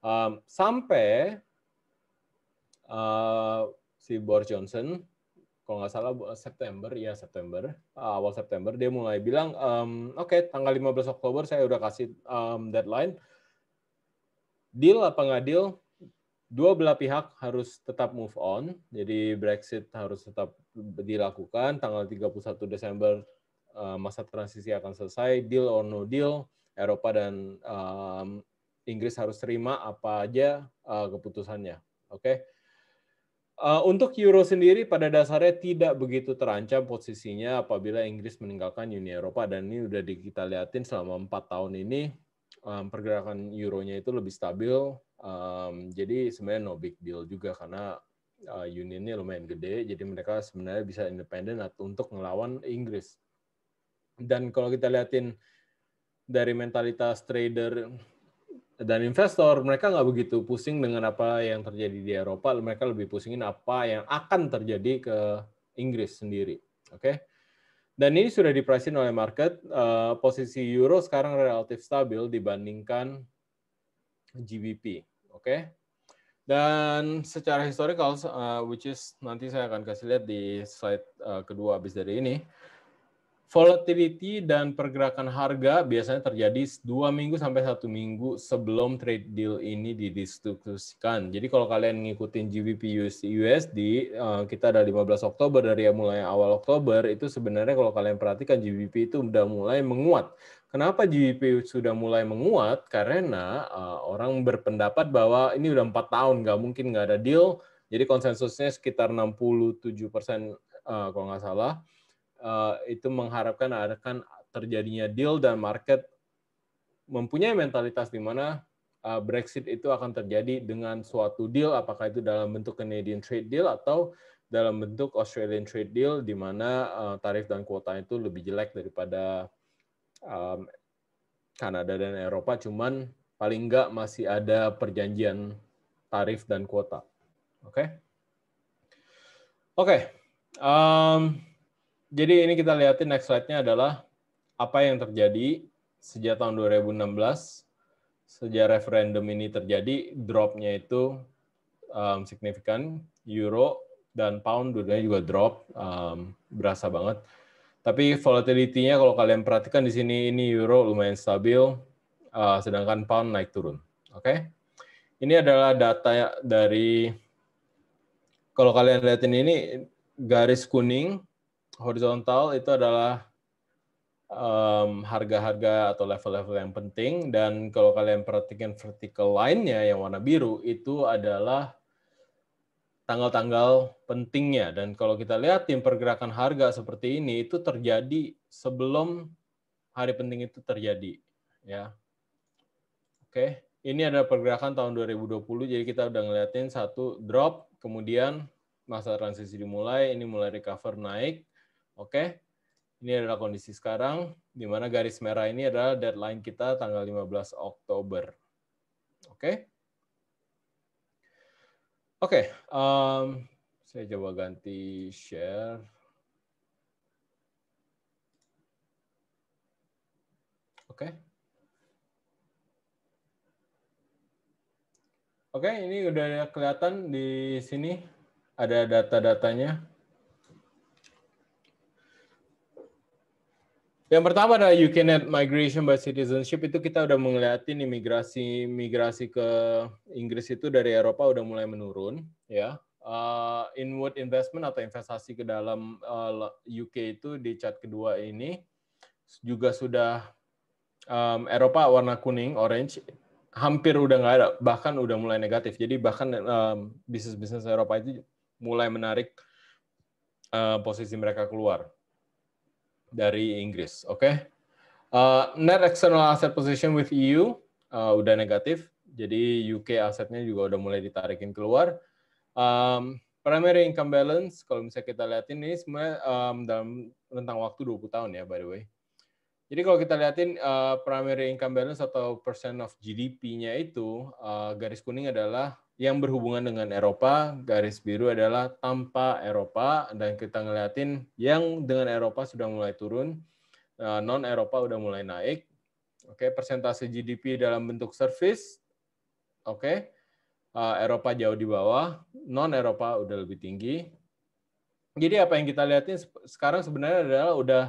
Um, sampai uh, si Boris Johnson, kalau nggak salah September, ya September, awal September, dia mulai bilang, um, oke okay, tanggal 15 Oktober saya udah kasih um, deadline, deal apa nggak deal, dua belah pihak harus tetap move on. Jadi Brexit harus tetap dilakukan tanggal 31 Desember eh, masa transisi akan selesai, deal or no deal, Eropa dan um, Inggris harus terima apa aja uh, keputusannya. Oke. Okay? Uh, eh, untuk euro sendiri pada dasarnya tidak begitu terancam posisinya apabila Inggris meninggalkan Uni Eropa dan ini sudah kita liatin selama empat tahun ini um, pergerakan euronya itu lebih stabil Um, jadi sebenarnya no big deal juga karena uh, eh, Unionnya lumayan gede, jadi mereka sebenarnya bisa independen untuk ngelawan Inggris. Dan kalau kita liatin dari mentalitas trader dan investor, mereka nggak begitu pusing dengan apa yang terjadi di Eropa, mereka lebih pusingin apa yang akan terjadi ke Inggris sendiri. Oke? Okay? Dan ini sudah dipricing oleh market. Eh, posisi euro sekarang relatif stabil dibandingkan GBP. Oke. Okay? Dan secara historical, uh, which is nanti saya akan kasih lihat di slide uh, kedua abis dari ini, volatility dan pergerakan harga biasanya terjadi dua minggu sampai satu minggu sebelum trade deal ini didiskusikan. Jadi kalau kalian ngikutin GBP USD, USD uh, kita ada 15 Oktober dari mulai awal Oktober itu sebenarnya kalau kalian perhatikan GBP itu udah mulai menguat Kenapa GDP e sudah mulai menguat? Karena uh, orang berpendapat bahwa ini udah empat tahun, nggak mungkin nggak ada deal. Jadi konsensusnya sekitar 67 persen uh, kalau nggak salah uh, itu mengharapkan akan terjadinya deal dan market mempunyai mentalitas di mana uh, Brexit itu akan terjadi dengan suatu deal, apakah itu dalam bentuk Canadian Trade Deal atau dalam bentuk Australian Trade Deal, di mana uh, tarif dan kuota itu lebih jelek daripada um, Kanada dan Eropa, cuman paling nggak masih ada perjanjian tarif dan kuota. Oke, okay? oke. Okay. Um, jadi ini kita lihatin next slide-nya adalah apa yang terjadi sejak tahun 2016 sejak referendum ini terjadi drop-nya itu um, signifikan euro dan pound dunia juga drop um, berasa banget tapi volatility kalau kalian perhatikan di sini ini euro lumayan stabil, uh, sedangkan pound naik turun. Oke, okay? ini adalah data dari kalau kalian lihat ini garis kuning horizontal itu adalah harga harga-harga atau level-level yang penting dan kalau kalian perhatikan vertical line-nya yang warna biru itu adalah tanggal-tanggal pentingnya. Dan kalau kita lihat tim pergerakan harga seperti ini itu terjadi sebelum hari penting itu terjadi, ya. Oke, ini adalah pergerakan tahun 2020. Jadi kita udah ngeliatin satu drop, kemudian masa transisi dimulai, ini mulai recover naik. Oke. Ini adalah kondisi sekarang di mana garis merah ini adalah deadline kita tanggal 15 Oktober. Oke. Oke, okay, um, saya coba ganti share. Oke. Okay. Oke, okay, ini udah kelihatan di sini ada data-datanya. Yang pertama adalah you add migration by citizenship itu kita udah ngeliatin imigrasi migrasi ke Inggris itu dari Eropa udah mulai menurun ya. Uh, inward investment atau investasi ke dalam uh, eh, UK itu di chart kedua ini juga sudah um, Eropa warna kuning orange hampir udah nggak ada bahkan udah mulai negatif. Jadi bahkan um, bisnis bisnis Eropa itu mulai menarik uh, posisi mereka keluar dari Inggris. Oke, okay? uh, eh, net external asset position with EU uh, eh, udah negatif, jadi UK asetnya juga udah mulai ditarikin keluar. Um, primary income balance kalau misalnya kita lihat ini sebenarnya um, dalam rentang waktu 20 tahun ya by the way. Jadi kalau kita lihatin uh, eh, primary income balance atau percent of GDP-nya itu uh, garis kuning adalah yang berhubungan dengan Eropa, garis biru adalah tanpa Eropa, dan kita ngeliatin yang dengan Eropa sudah mulai turun, eh, non Eropa udah mulai naik. Oke, persentase GDP dalam bentuk service, oke, eh, Eropa jauh di bawah, non Eropa udah lebih tinggi. Jadi apa yang kita lihatin sekarang sebenarnya adalah udah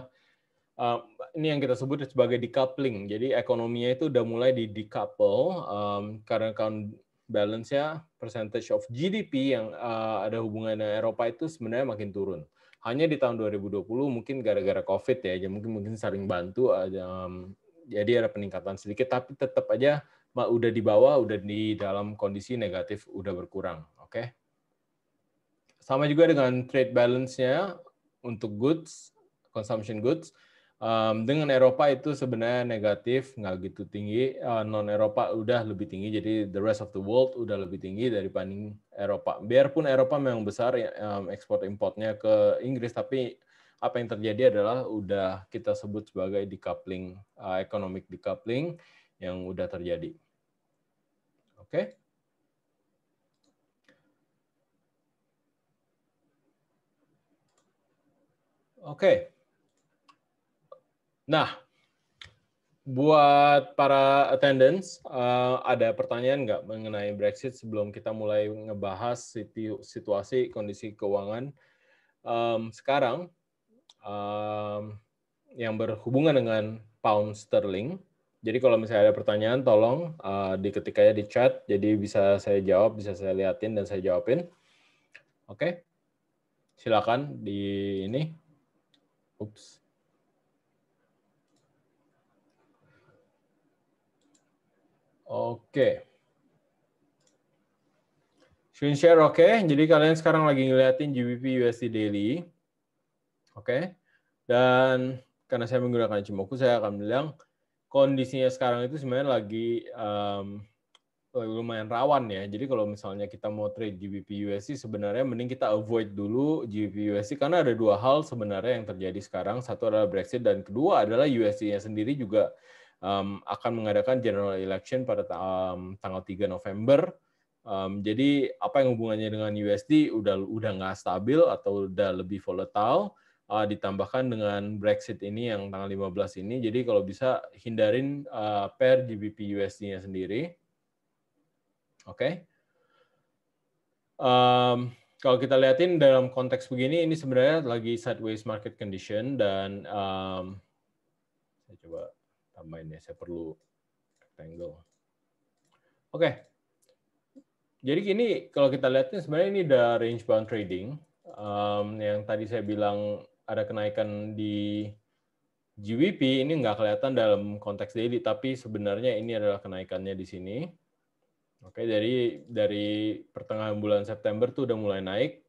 eh, ini yang kita sebut sebagai decoupling. Jadi ekonominya itu udah mulai di decouple karena balance-nya percentage of GDP yang uh, ada hubungannya dengan Eropa itu sebenarnya makin turun. Hanya di tahun 2020 mungkin gara-gara COVID ya, mungkin mungkin saling bantu ada eh, um, jadi ada peningkatan sedikit tapi tetap aja udah di bawah, udah di dalam kondisi negatif, udah berkurang, oke? Okay? Sama juga dengan trade balance-nya untuk goods, consumption goods Um, dengan Eropa itu sebenarnya negatif, nggak gitu tinggi. Uh, eh, non Eropa udah lebih tinggi, jadi the rest of the world udah lebih tinggi daripada Eropa. Biarpun Eropa memang besar um, ekspor importnya ke Inggris, tapi apa yang terjadi adalah udah kita sebut sebagai decoupling, uh, economic decoupling yang udah terjadi. Oke. Okay? Oke. Nah, buat para attendance, eh, ada pertanyaan nggak mengenai Brexit sebelum kita mulai ngebahas situasi kondisi keuangan sekarang yang berhubungan dengan pound sterling. Jadi kalau misalnya ada pertanyaan, tolong eh, diketik aja di chat. Jadi bisa saya jawab, bisa saya liatin dan saya jawabin. Oke, silakan di ini. Oops. Oke. Screen share oke. Okay. Jadi kalian sekarang lagi ngeliatin GBP USD daily. Oke. Okay. Dan karena saya menggunakan Cimoku, saya akan bilang kondisinya sekarang itu sebenarnya lagi um, lumayan rawan ya. Jadi kalau misalnya kita mau trade GBP USD sebenarnya mending kita avoid dulu GBP USD karena ada dua hal sebenarnya yang terjadi sekarang. Satu adalah Brexit dan kedua adalah USD-nya sendiri juga um, akan mengadakan general election pada um, tanggal 3 November. Um, jadi apa yang hubungannya dengan USD udah udah nggak stabil atau udah lebih volatile uh, ditambahkan dengan Brexit ini yang tanggal 15 ini. Jadi kalau bisa hindarin uh, pair GBP USD-nya sendiri. Oke. Okay. Um, kalau kita lihatin dalam konteks begini ini sebenarnya lagi sideways market condition dan um, saya coba tambahin ya. Saya perlu rectangle. Oke. Okay. Jadi gini, kalau kita lihat sebenarnya ini ada range bound trading. Um, yang tadi saya bilang ada kenaikan di GWP ini nggak kelihatan dalam konteks daily, tapi sebenarnya ini adalah kenaikannya di sini. Oke, dari dari pertengahan bulan September tuh udah mulai naik.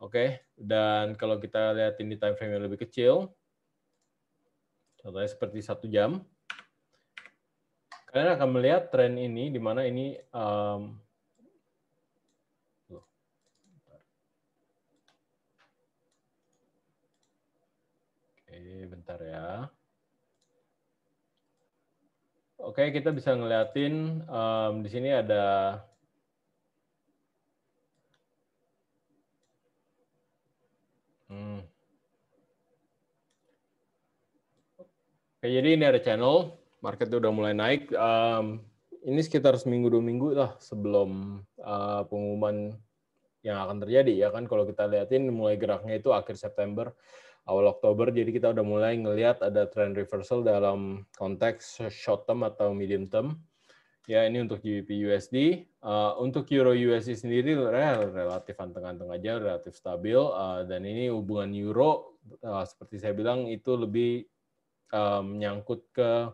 Oke, dan kalau kita lihat ini time frame yang lebih kecil, Contohnya seperti satu jam. Kalian akan melihat tren ini, di mana ini um, Oke, bentar ya. Oke, kita bisa ngeliatin um, di sini ada hmm, Oke, jadi ini ada channel, market udah mulai naik. Um, ini sekitar seminggu dua minggu lah sebelum uh, pengumuman yang akan terjadi ya kan. Kalau kita lihatin mulai geraknya itu akhir September, awal Oktober. Jadi kita udah mulai ngelihat ada trend reversal dalam konteks short term atau medium term. Ya ini untuk GBP USD. Uh, eh, untuk Euro USD sendiri relatif tengah-tengah aja, relatif stabil. Uh, dan ini hubungan Euro uh, seperti saya bilang itu lebih Eh, menyangkut ke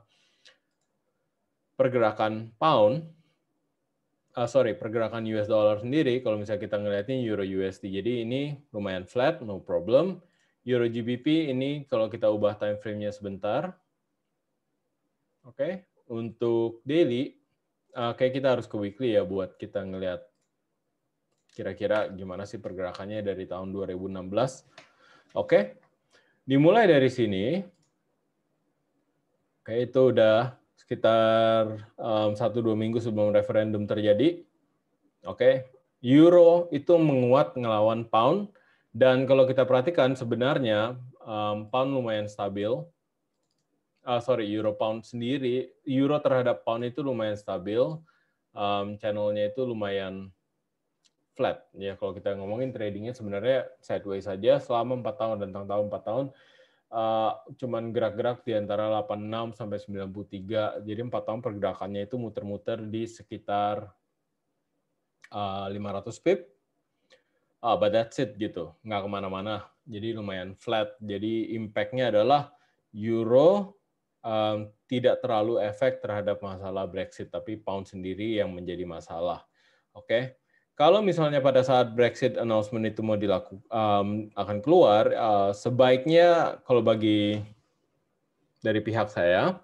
pergerakan pound, uh, sorry, pergerakan US dollar sendiri, kalau misalnya kita ngeliatin Euro USD. Jadi ini lumayan flat, no problem. Euro GBP ini kalau kita ubah time frame-nya sebentar, oke, okay. untuk daily, uh, kayak kita harus ke weekly ya buat kita ngeliat kira-kira gimana sih pergerakannya dari tahun 2016. Oke, okay. dimulai dari sini, Oke, itu udah sekitar satu um, dua minggu sebelum referendum terjadi. Oke, euro itu menguat ngelawan pound dan kalau kita perhatikan sebenarnya um, pound lumayan stabil. Uh, sorry, euro pound sendiri, euro terhadap pound itu lumayan stabil. Um, channelnya itu lumayan flat. Ya kalau kita ngomongin tradingnya sebenarnya sideways saja selama empat tahun dan tahun-tahun empat tahun uh, cuman gerak-gerak di antara 86 sampai 93. Jadi empat tahun pergerakannya itu muter-muter di sekitar uh, eh, 500 pip. Uh, but that's it gitu, nggak kemana-mana. Jadi lumayan flat. Jadi impactnya adalah euro um, tidak terlalu efek terhadap masalah Brexit, tapi pound sendiri yang menjadi masalah. Oke. Okay? kalau misalnya pada saat Brexit announcement itu mau dilakukan um, akan keluar, uh, sebaiknya kalau bagi dari pihak saya,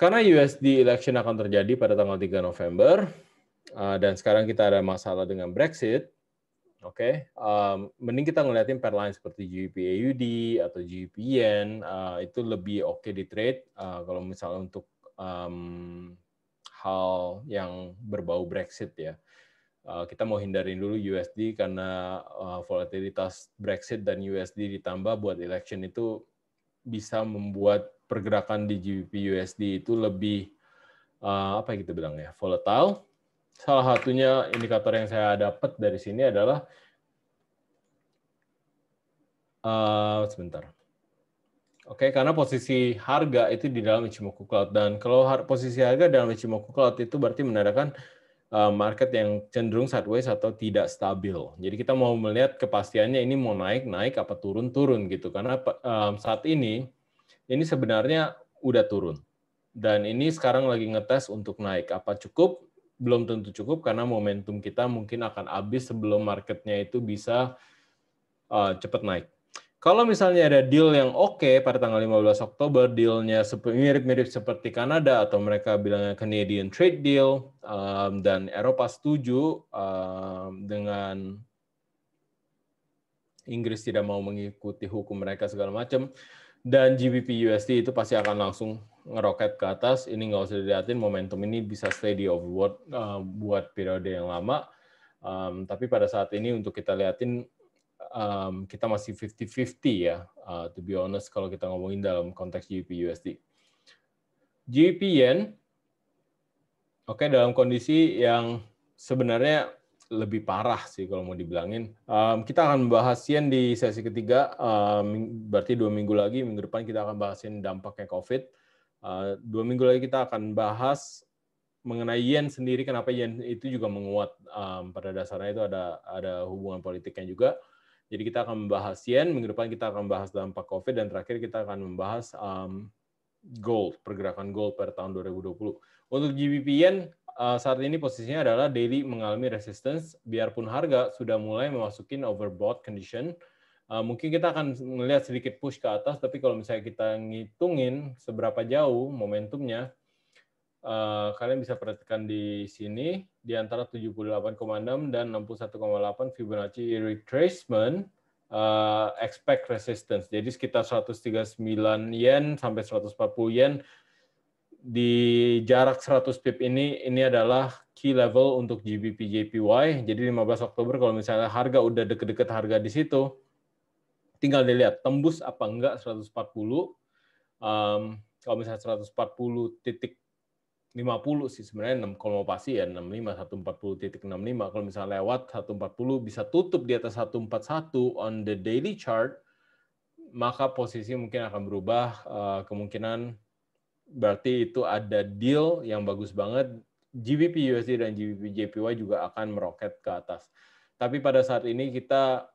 karena USD election akan terjadi pada tanggal 3 November, uh, dan sekarang kita ada masalah dengan Brexit, oke, okay, um, mending kita ngeliatin pair lain seperti GBP/AUD atau GBPN uh, itu lebih oke okay di trade uh, kalau misalnya untuk um, hal yang berbau Brexit ya. Eh, kita mau hindarin dulu USD karena eh, volatilitas Brexit dan USD ditambah buat election itu bisa membuat pergerakan di GBP USD itu lebih eh, apa ya kita bilang ya volatile. Salah satunya indikator yang saya dapat dari sini adalah uh, sebentar. Oke, okay, karena posisi harga itu di dalam Ichimoku Cloud dan kalau har posisi harga dalam Ichimoku Cloud itu berarti menandakan uh, market yang cenderung sideways atau tidak stabil. Jadi kita mau melihat kepastiannya ini mau naik naik apa turun turun gitu karena um, saat ini ini sebenarnya udah turun dan ini sekarang lagi ngetes untuk naik apa cukup belum tentu cukup karena momentum kita mungkin akan habis sebelum marketnya itu bisa uh, eh, cepat naik. Kalau misalnya ada deal yang oke okay pada tanggal 15 Oktober, dealnya mirip-mirip seperti Kanada atau mereka bilangnya Canadian Trade Deal um, dan Eropa setuju um, dengan Inggris tidak mau mengikuti hukum mereka segala macam dan GBP USD itu pasti akan langsung ngeroket ke atas. Ini nggak usah dilihatin momentum ini bisa steady di overboard uh, buat periode yang lama. Um, tapi pada saat ini untuk kita lihatin um, kita masih 50-50 ya, uh, to be honest kalau kita ngomongin dalam konteks GBP USD. GBP Yen, oke okay, dalam kondisi yang sebenarnya lebih parah sih kalau mau dibilangin. Um, kita akan membahas Yen di sesi ketiga, um, berarti dua minggu lagi, minggu depan kita akan bahasin dampaknya COVID. Uh, dua minggu lagi kita akan bahas mengenai yen sendiri, kenapa yen itu juga menguat um, pada dasarnya itu ada ada hubungan politiknya juga. Jadi kita akan membahas yen, minggu depan kita akan membahas dampak COVID, dan terakhir kita akan membahas um, gold, pergerakan gold per tahun 2020. Untuk GBP yen, uh, saat ini posisinya adalah daily mengalami resistance, biarpun harga sudah mulai memasukin overbought condition, Uh, mungkin kita akan melihat sedikit push ke atas, tapi kalau misalnya kita ngitungin seberapa jauh momentumnya, Eh, kalian bisa perhatikan di sini di antara 78,6 dan 61,8 Fibonacci retracement uh, expect resistance. Jadi sekitar 139 yen sampai 140 yen di jarak 100 pip ini ini adalah key level untuk GBP JPY. Jadi 15 Oktober kalau misalnya harga udah deket-deket harga di situ tinggal dilihat tembus apa enggak 140. Um, kalau misalnya 140 titik 50 sih sebenarnya 6 kalau mau pasti ya 65 140.65 kalau misalnya lewat 140 bisa tutup di atas 141 on the daily chart maka posisi mungkin akan berubah eh, kemungkinan berarti itu ada deal yang bagus banget GBP USD dan GBP JPY juga akan meroket ke atas tapi pada saat ini kita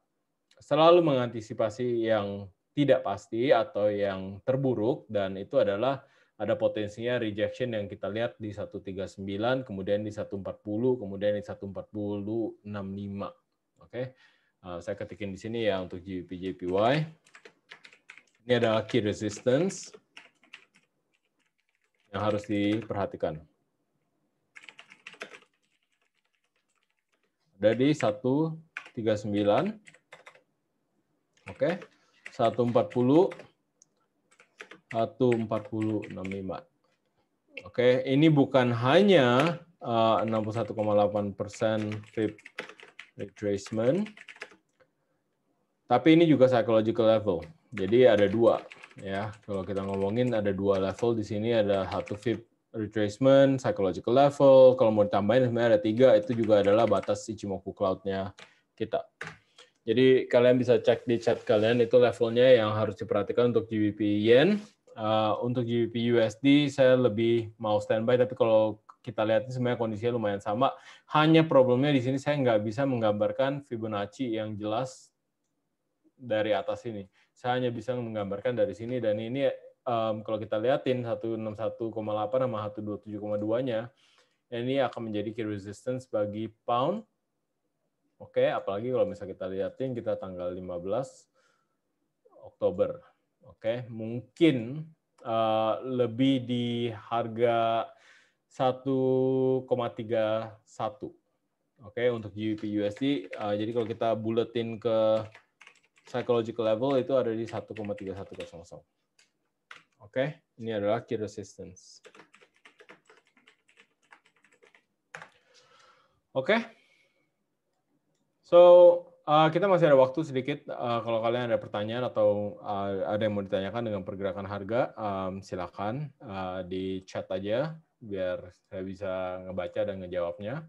selalu mengantisipasi yang tidak pasti atau yang terburuk dan itu adalah ada potensinya rejection yang kita lihat di 139, kemudian di 140, kemudian di 14065. Oke. Okay. Uh, eh, saya ketikin di sini ya untuk GBP-JPY. Ini ada key resistance yang harus diperhatikan. Ada di 139. Oke. Okay. 140 1465. Oke, ini bukan hanya uh, 61,8 persen retracement, tapi ini juga psychological level. Jadi ada dua ya. Kalau kita ngomongin ada dua level di sini ada satu FIP retracement, psychological level. Kalau mau ditambahin sebenarnya ada tiga. Itu juga adalah batas Ichimoku cloud-nya kita. Jadi kalian bisa cek di chat kalian itu levelnya yang harus diperhatikan untuk GBP Yen Eh, untuk GBP USD saya lebih mau standby, tapi kalau kita lihat ini sebenarnya kondisinya lumayan sama. Hanya problemnya di sini saya nggak bisa menggambarkan Fibonacci yang jelas dari atas ini. Saya hanya bisa menggambarkan dari sini dan ini um, kalau kita lihatin 161,8 sama 127,2-nya ini akan menjadi key resistance bagi pound. Oke, apalagi kalau misalnya kita lihatin kita tanggal 15 Oktober oke okay, mungkin uh, lebih di harga 1,31 oke okay, untuk GBP USD uh, eh, jadi kalau kita buletin ke psychological level itu ada di 1,3100 oke okay, ini adalah key resistance oke okay. so Uh, kita masih ada waktu sedikit. Uh, kalau kalian ada pertanyaan atau uh, ada yang mau ditanyakan dengan pergerakan harga, um, silakan uh, di chat aja biar saya bisa ngebaca dan ngejawabnya.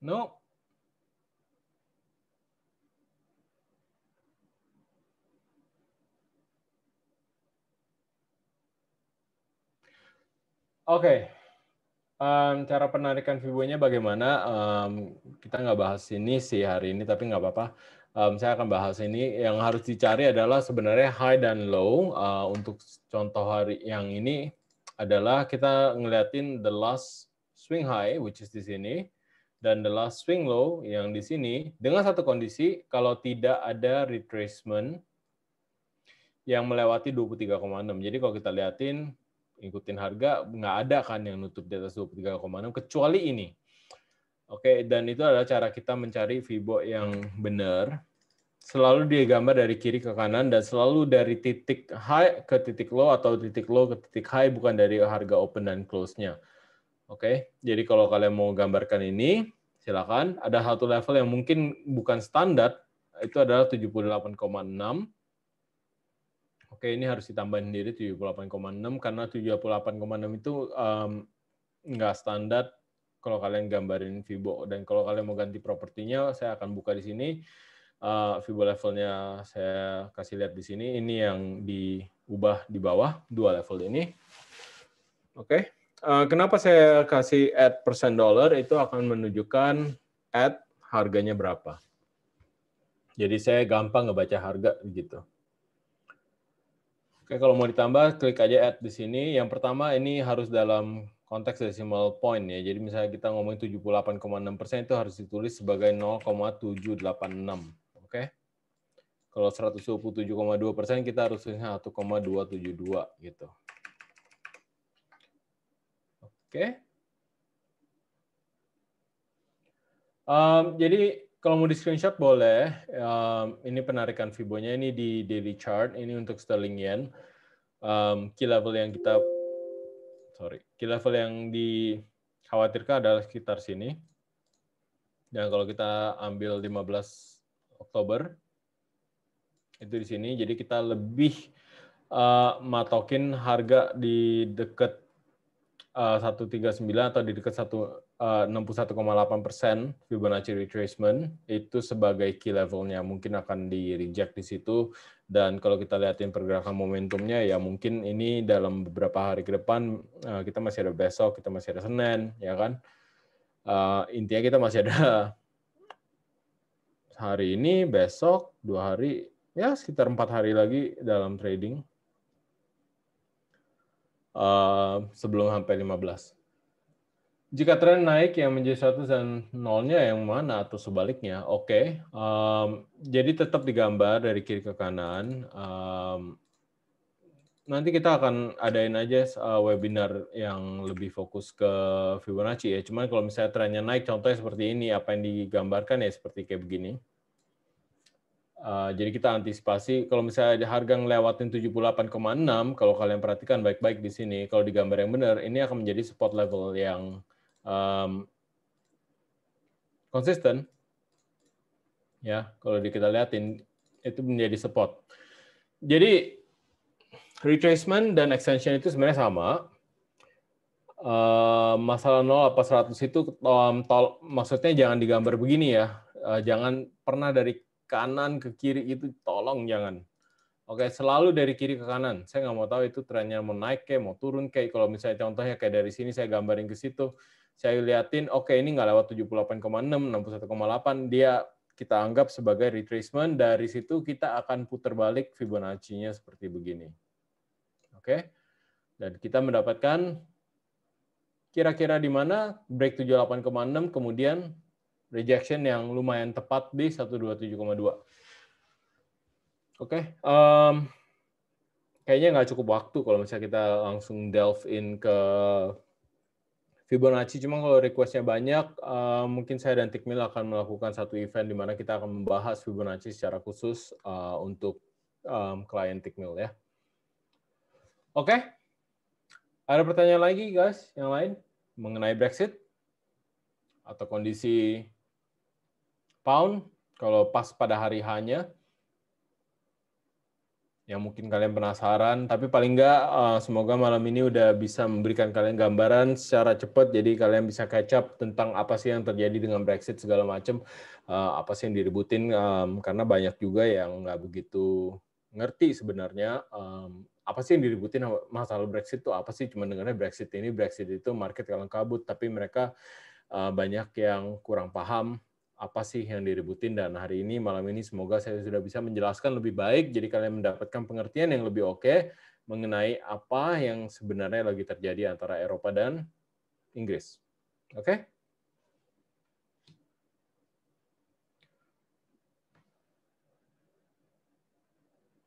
No, Oke, okay. um, cara penarikan fibonya bagaimana? Um, kita nggak bahas ini sih hari ini, tapi nggak apa-apa. Um, saya akan bahas ini. Yang harus dicari adalah sebenarnya high dan low. Uh, untuk contoh hari yang ini adalah kita ngeliatin the last swing high, which is di sini, dan the last swing low yang di sini dengan satu kondisi kalau tidak ada retracement yang melewati 23,6. Jadi kalau kita liatin ikutin harga nggak ada kan yang nutup di atas 23,6 kecuali ini. Oke, dan itu adalah cara kita mencari fibo yang benar. Selalu dia gambar dari kiri ke kanan dan selalu dari titik high ke titik low atau titik low ke titik high bukan dari harga open dan close-nya. Oke, jadi kalau kalian mau gambarkan ini, silakan. Ada satu level yang mungkin bukan standar, itu adalah Oke, ini harus ditambahin sendiri 78,6 karena 78,6 itu um, nggak standar kalau kalian gambarin Fibo dan kalau kalian mau ganti propertinya saya akan buka di sini uh, eh, Fibo levelnya saya kasih lihat di sini ini yang diubah di bawah dua level ini oke okay. uh, eh, kenapa saya kasih at persen dollar itu akan menunjukkan add harganya berapa jadi saya gampang ngebaca harga gitu Oke, kalau mau ditambah klik aja add di sini. Yang pertama ini harus dalam konteks decimal point ya. Jadi misalnya kita ngomongin 78,6% itu harus ditulis sebagai 0,786. Oke. Kalau 127,2% kita harus tulisnya 1,272 gitu. Oke. Um, jadi kalau mau di screenshot boleh. Um, ini penarikan Fibonya ini di daily chart. Ini untuk sterling yen. Um, key level yang kita sorry, key level yang dikhawatirkan adalah sekitar sini. Dan kalau kita ambil 15 Oktober itu di sini, jadi kita lebih uh, matokin harga di dekat uh, 139 atau di dekat 1. 61,8 eh, persen Fibonacci retracement itu sebagai key levelnya mungkin akan di reject di situ dan kalau kita lihatin pergerakan momentumnya ya mungkin ini dalam beberapa hari ke depan eh, kita masih ada besok kita masih ada Senin ya kan eh, intinya kita masih ada hari ini besok dua hari ya sekitar empat hari lagi dalam trading sebelum sampai 15 jika tren naik yang menjadi satu dan nolnya yang mana atau sebaliknya, oke. Okay. Um, jadi tetap digambar dari kiri ke kanan. Um, nanti kita akan adain aja eh, webinar yang lebih fokus ke Fibonacci ya. Cuman kalau misalnya trennya naik, contohnya seperti ini, apa yang digambarkan ya seperti kayak begini. Uh, jadi kita antisipasi kalau misalnya harga ngelewatin 78,6 kalau kalian perhatikan baik-baik di sini kalau digambar yang benar ini akan menjadi support level yang um, konsisten, ya kalau kita lihatin itu menjadi support. Jadi retracement dan extension itu sebenarnya sama. masalah nol apa 100 itu um, tol, maksudnya jangan digambar begini ya. Eh, jangan pernah dari kanan ke kiri itu tolong jangan. Oke, selalu dari kiri ke kanan. Saya nggak mau tahu itu trennya mau naik kayak mau turun kayak kalau misalnya contohnya kayak dari sini saya gambarin ke situ saya liatin oke okay, ini nggak lewat 78,6 61,8 dia kita anggap sebagai retracement dari situ kita akan putar balik Fibonacci-nya seperti begini oke okay? dan kita mendapatkan kira-kira di mana break 78,6 kemudian rejection yang lumayan tepat di 127,2 oke okay? um, kayaknya nggak cukup waktu kalau misalnya kita langsung delve in ke Fibonacci. Cuma kalau requestnya banyak, uh, mungkin saya dan Tikmil akan melakukan satu event di mana kita akan membahas Fibonacci secara khusus uh, untuk um, klien Tikmil ya. Oke, okay. ada pertanyaan lagi guys yang lain mengenai Brexit atau kondisi pound kalau pas pada hari hanya yang mungkin kalian penasaran. Tapi paling nggak eh, semoga malam ini udah bisa memberikan kalian gambaran secara cepat. Jadi kalian bisa catch up tentang apa sih yang terjadi dengan Brexit segala macam, eh, apa sih yang diributin. karena banyak juga yang nggak begitu ngerti sebenarnya apa sih yang diributin masalah Brexit itu apa sih? Cuma dengarnya Brexit ini, Brexit itu market kalang kabut. Tapi mereka eh, banyak yang kurang paham apa sih yang diributin dan hari ini malam ini semoga saya sudah bisa menjelaskan lebih baik jadi kalian mendapatkan pengertian yang lebih oke okay mengenai apa yang sebenarnya lagi terjadi antara Eropa dan Inggris. Oke? Okay?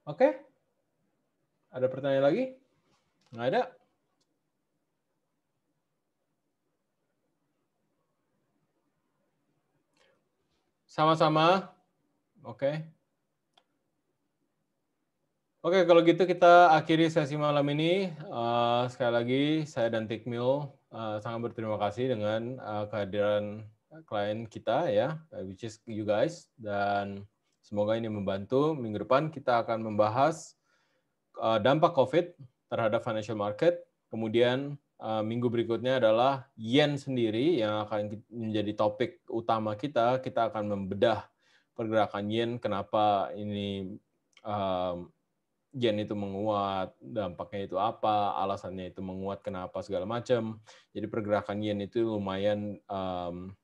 Oke? Okay? Ada pertanyaan lagi? Nggak ada? Sama-sama. Oke. Okay. Oke, okay, kalau gitu kita akhiri sesi malam ini. Uh, sekali lagi, saya dan Tikmil uh, eh, sangat berterima kasih dengan uh, kehadiran klien kita ya, which is you guys. Dan semoga ini membantu. Minggu depan kita akan membahas uh, dampak COVID terhadap financial market, kemudian Eh, minggu berikutnya adalah yen sendiri yang akan menjadi topik utama kita. Kita akan membedah pergerakan yen, kenapa ini um, yen itu menguat, dampaknya itu apa, alasannya itu menguat, kenapa segala macam. Jadi pergerakan yen itu lumayan um,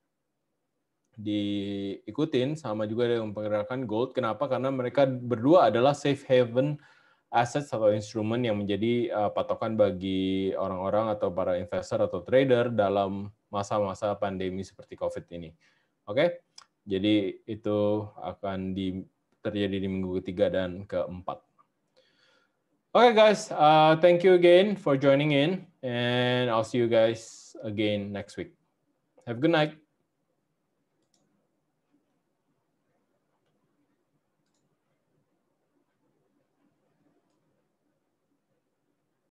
diikutin sama juga dengan pergerakan gold. Kenapa? Karena mereka berdua adalah safe haven aset atau instrumen yang menjadi uh, patokan bagi orang-orang atau para investor atau trader dalam masa-masa pandemi seperti COVID ini. Oke, okay? jadi itu akan di, terjadi di minggu ketiga dan keempat. Oke okay, guys, uh, thank you again for joining in, and I'll see you guys again next week. Have a good night.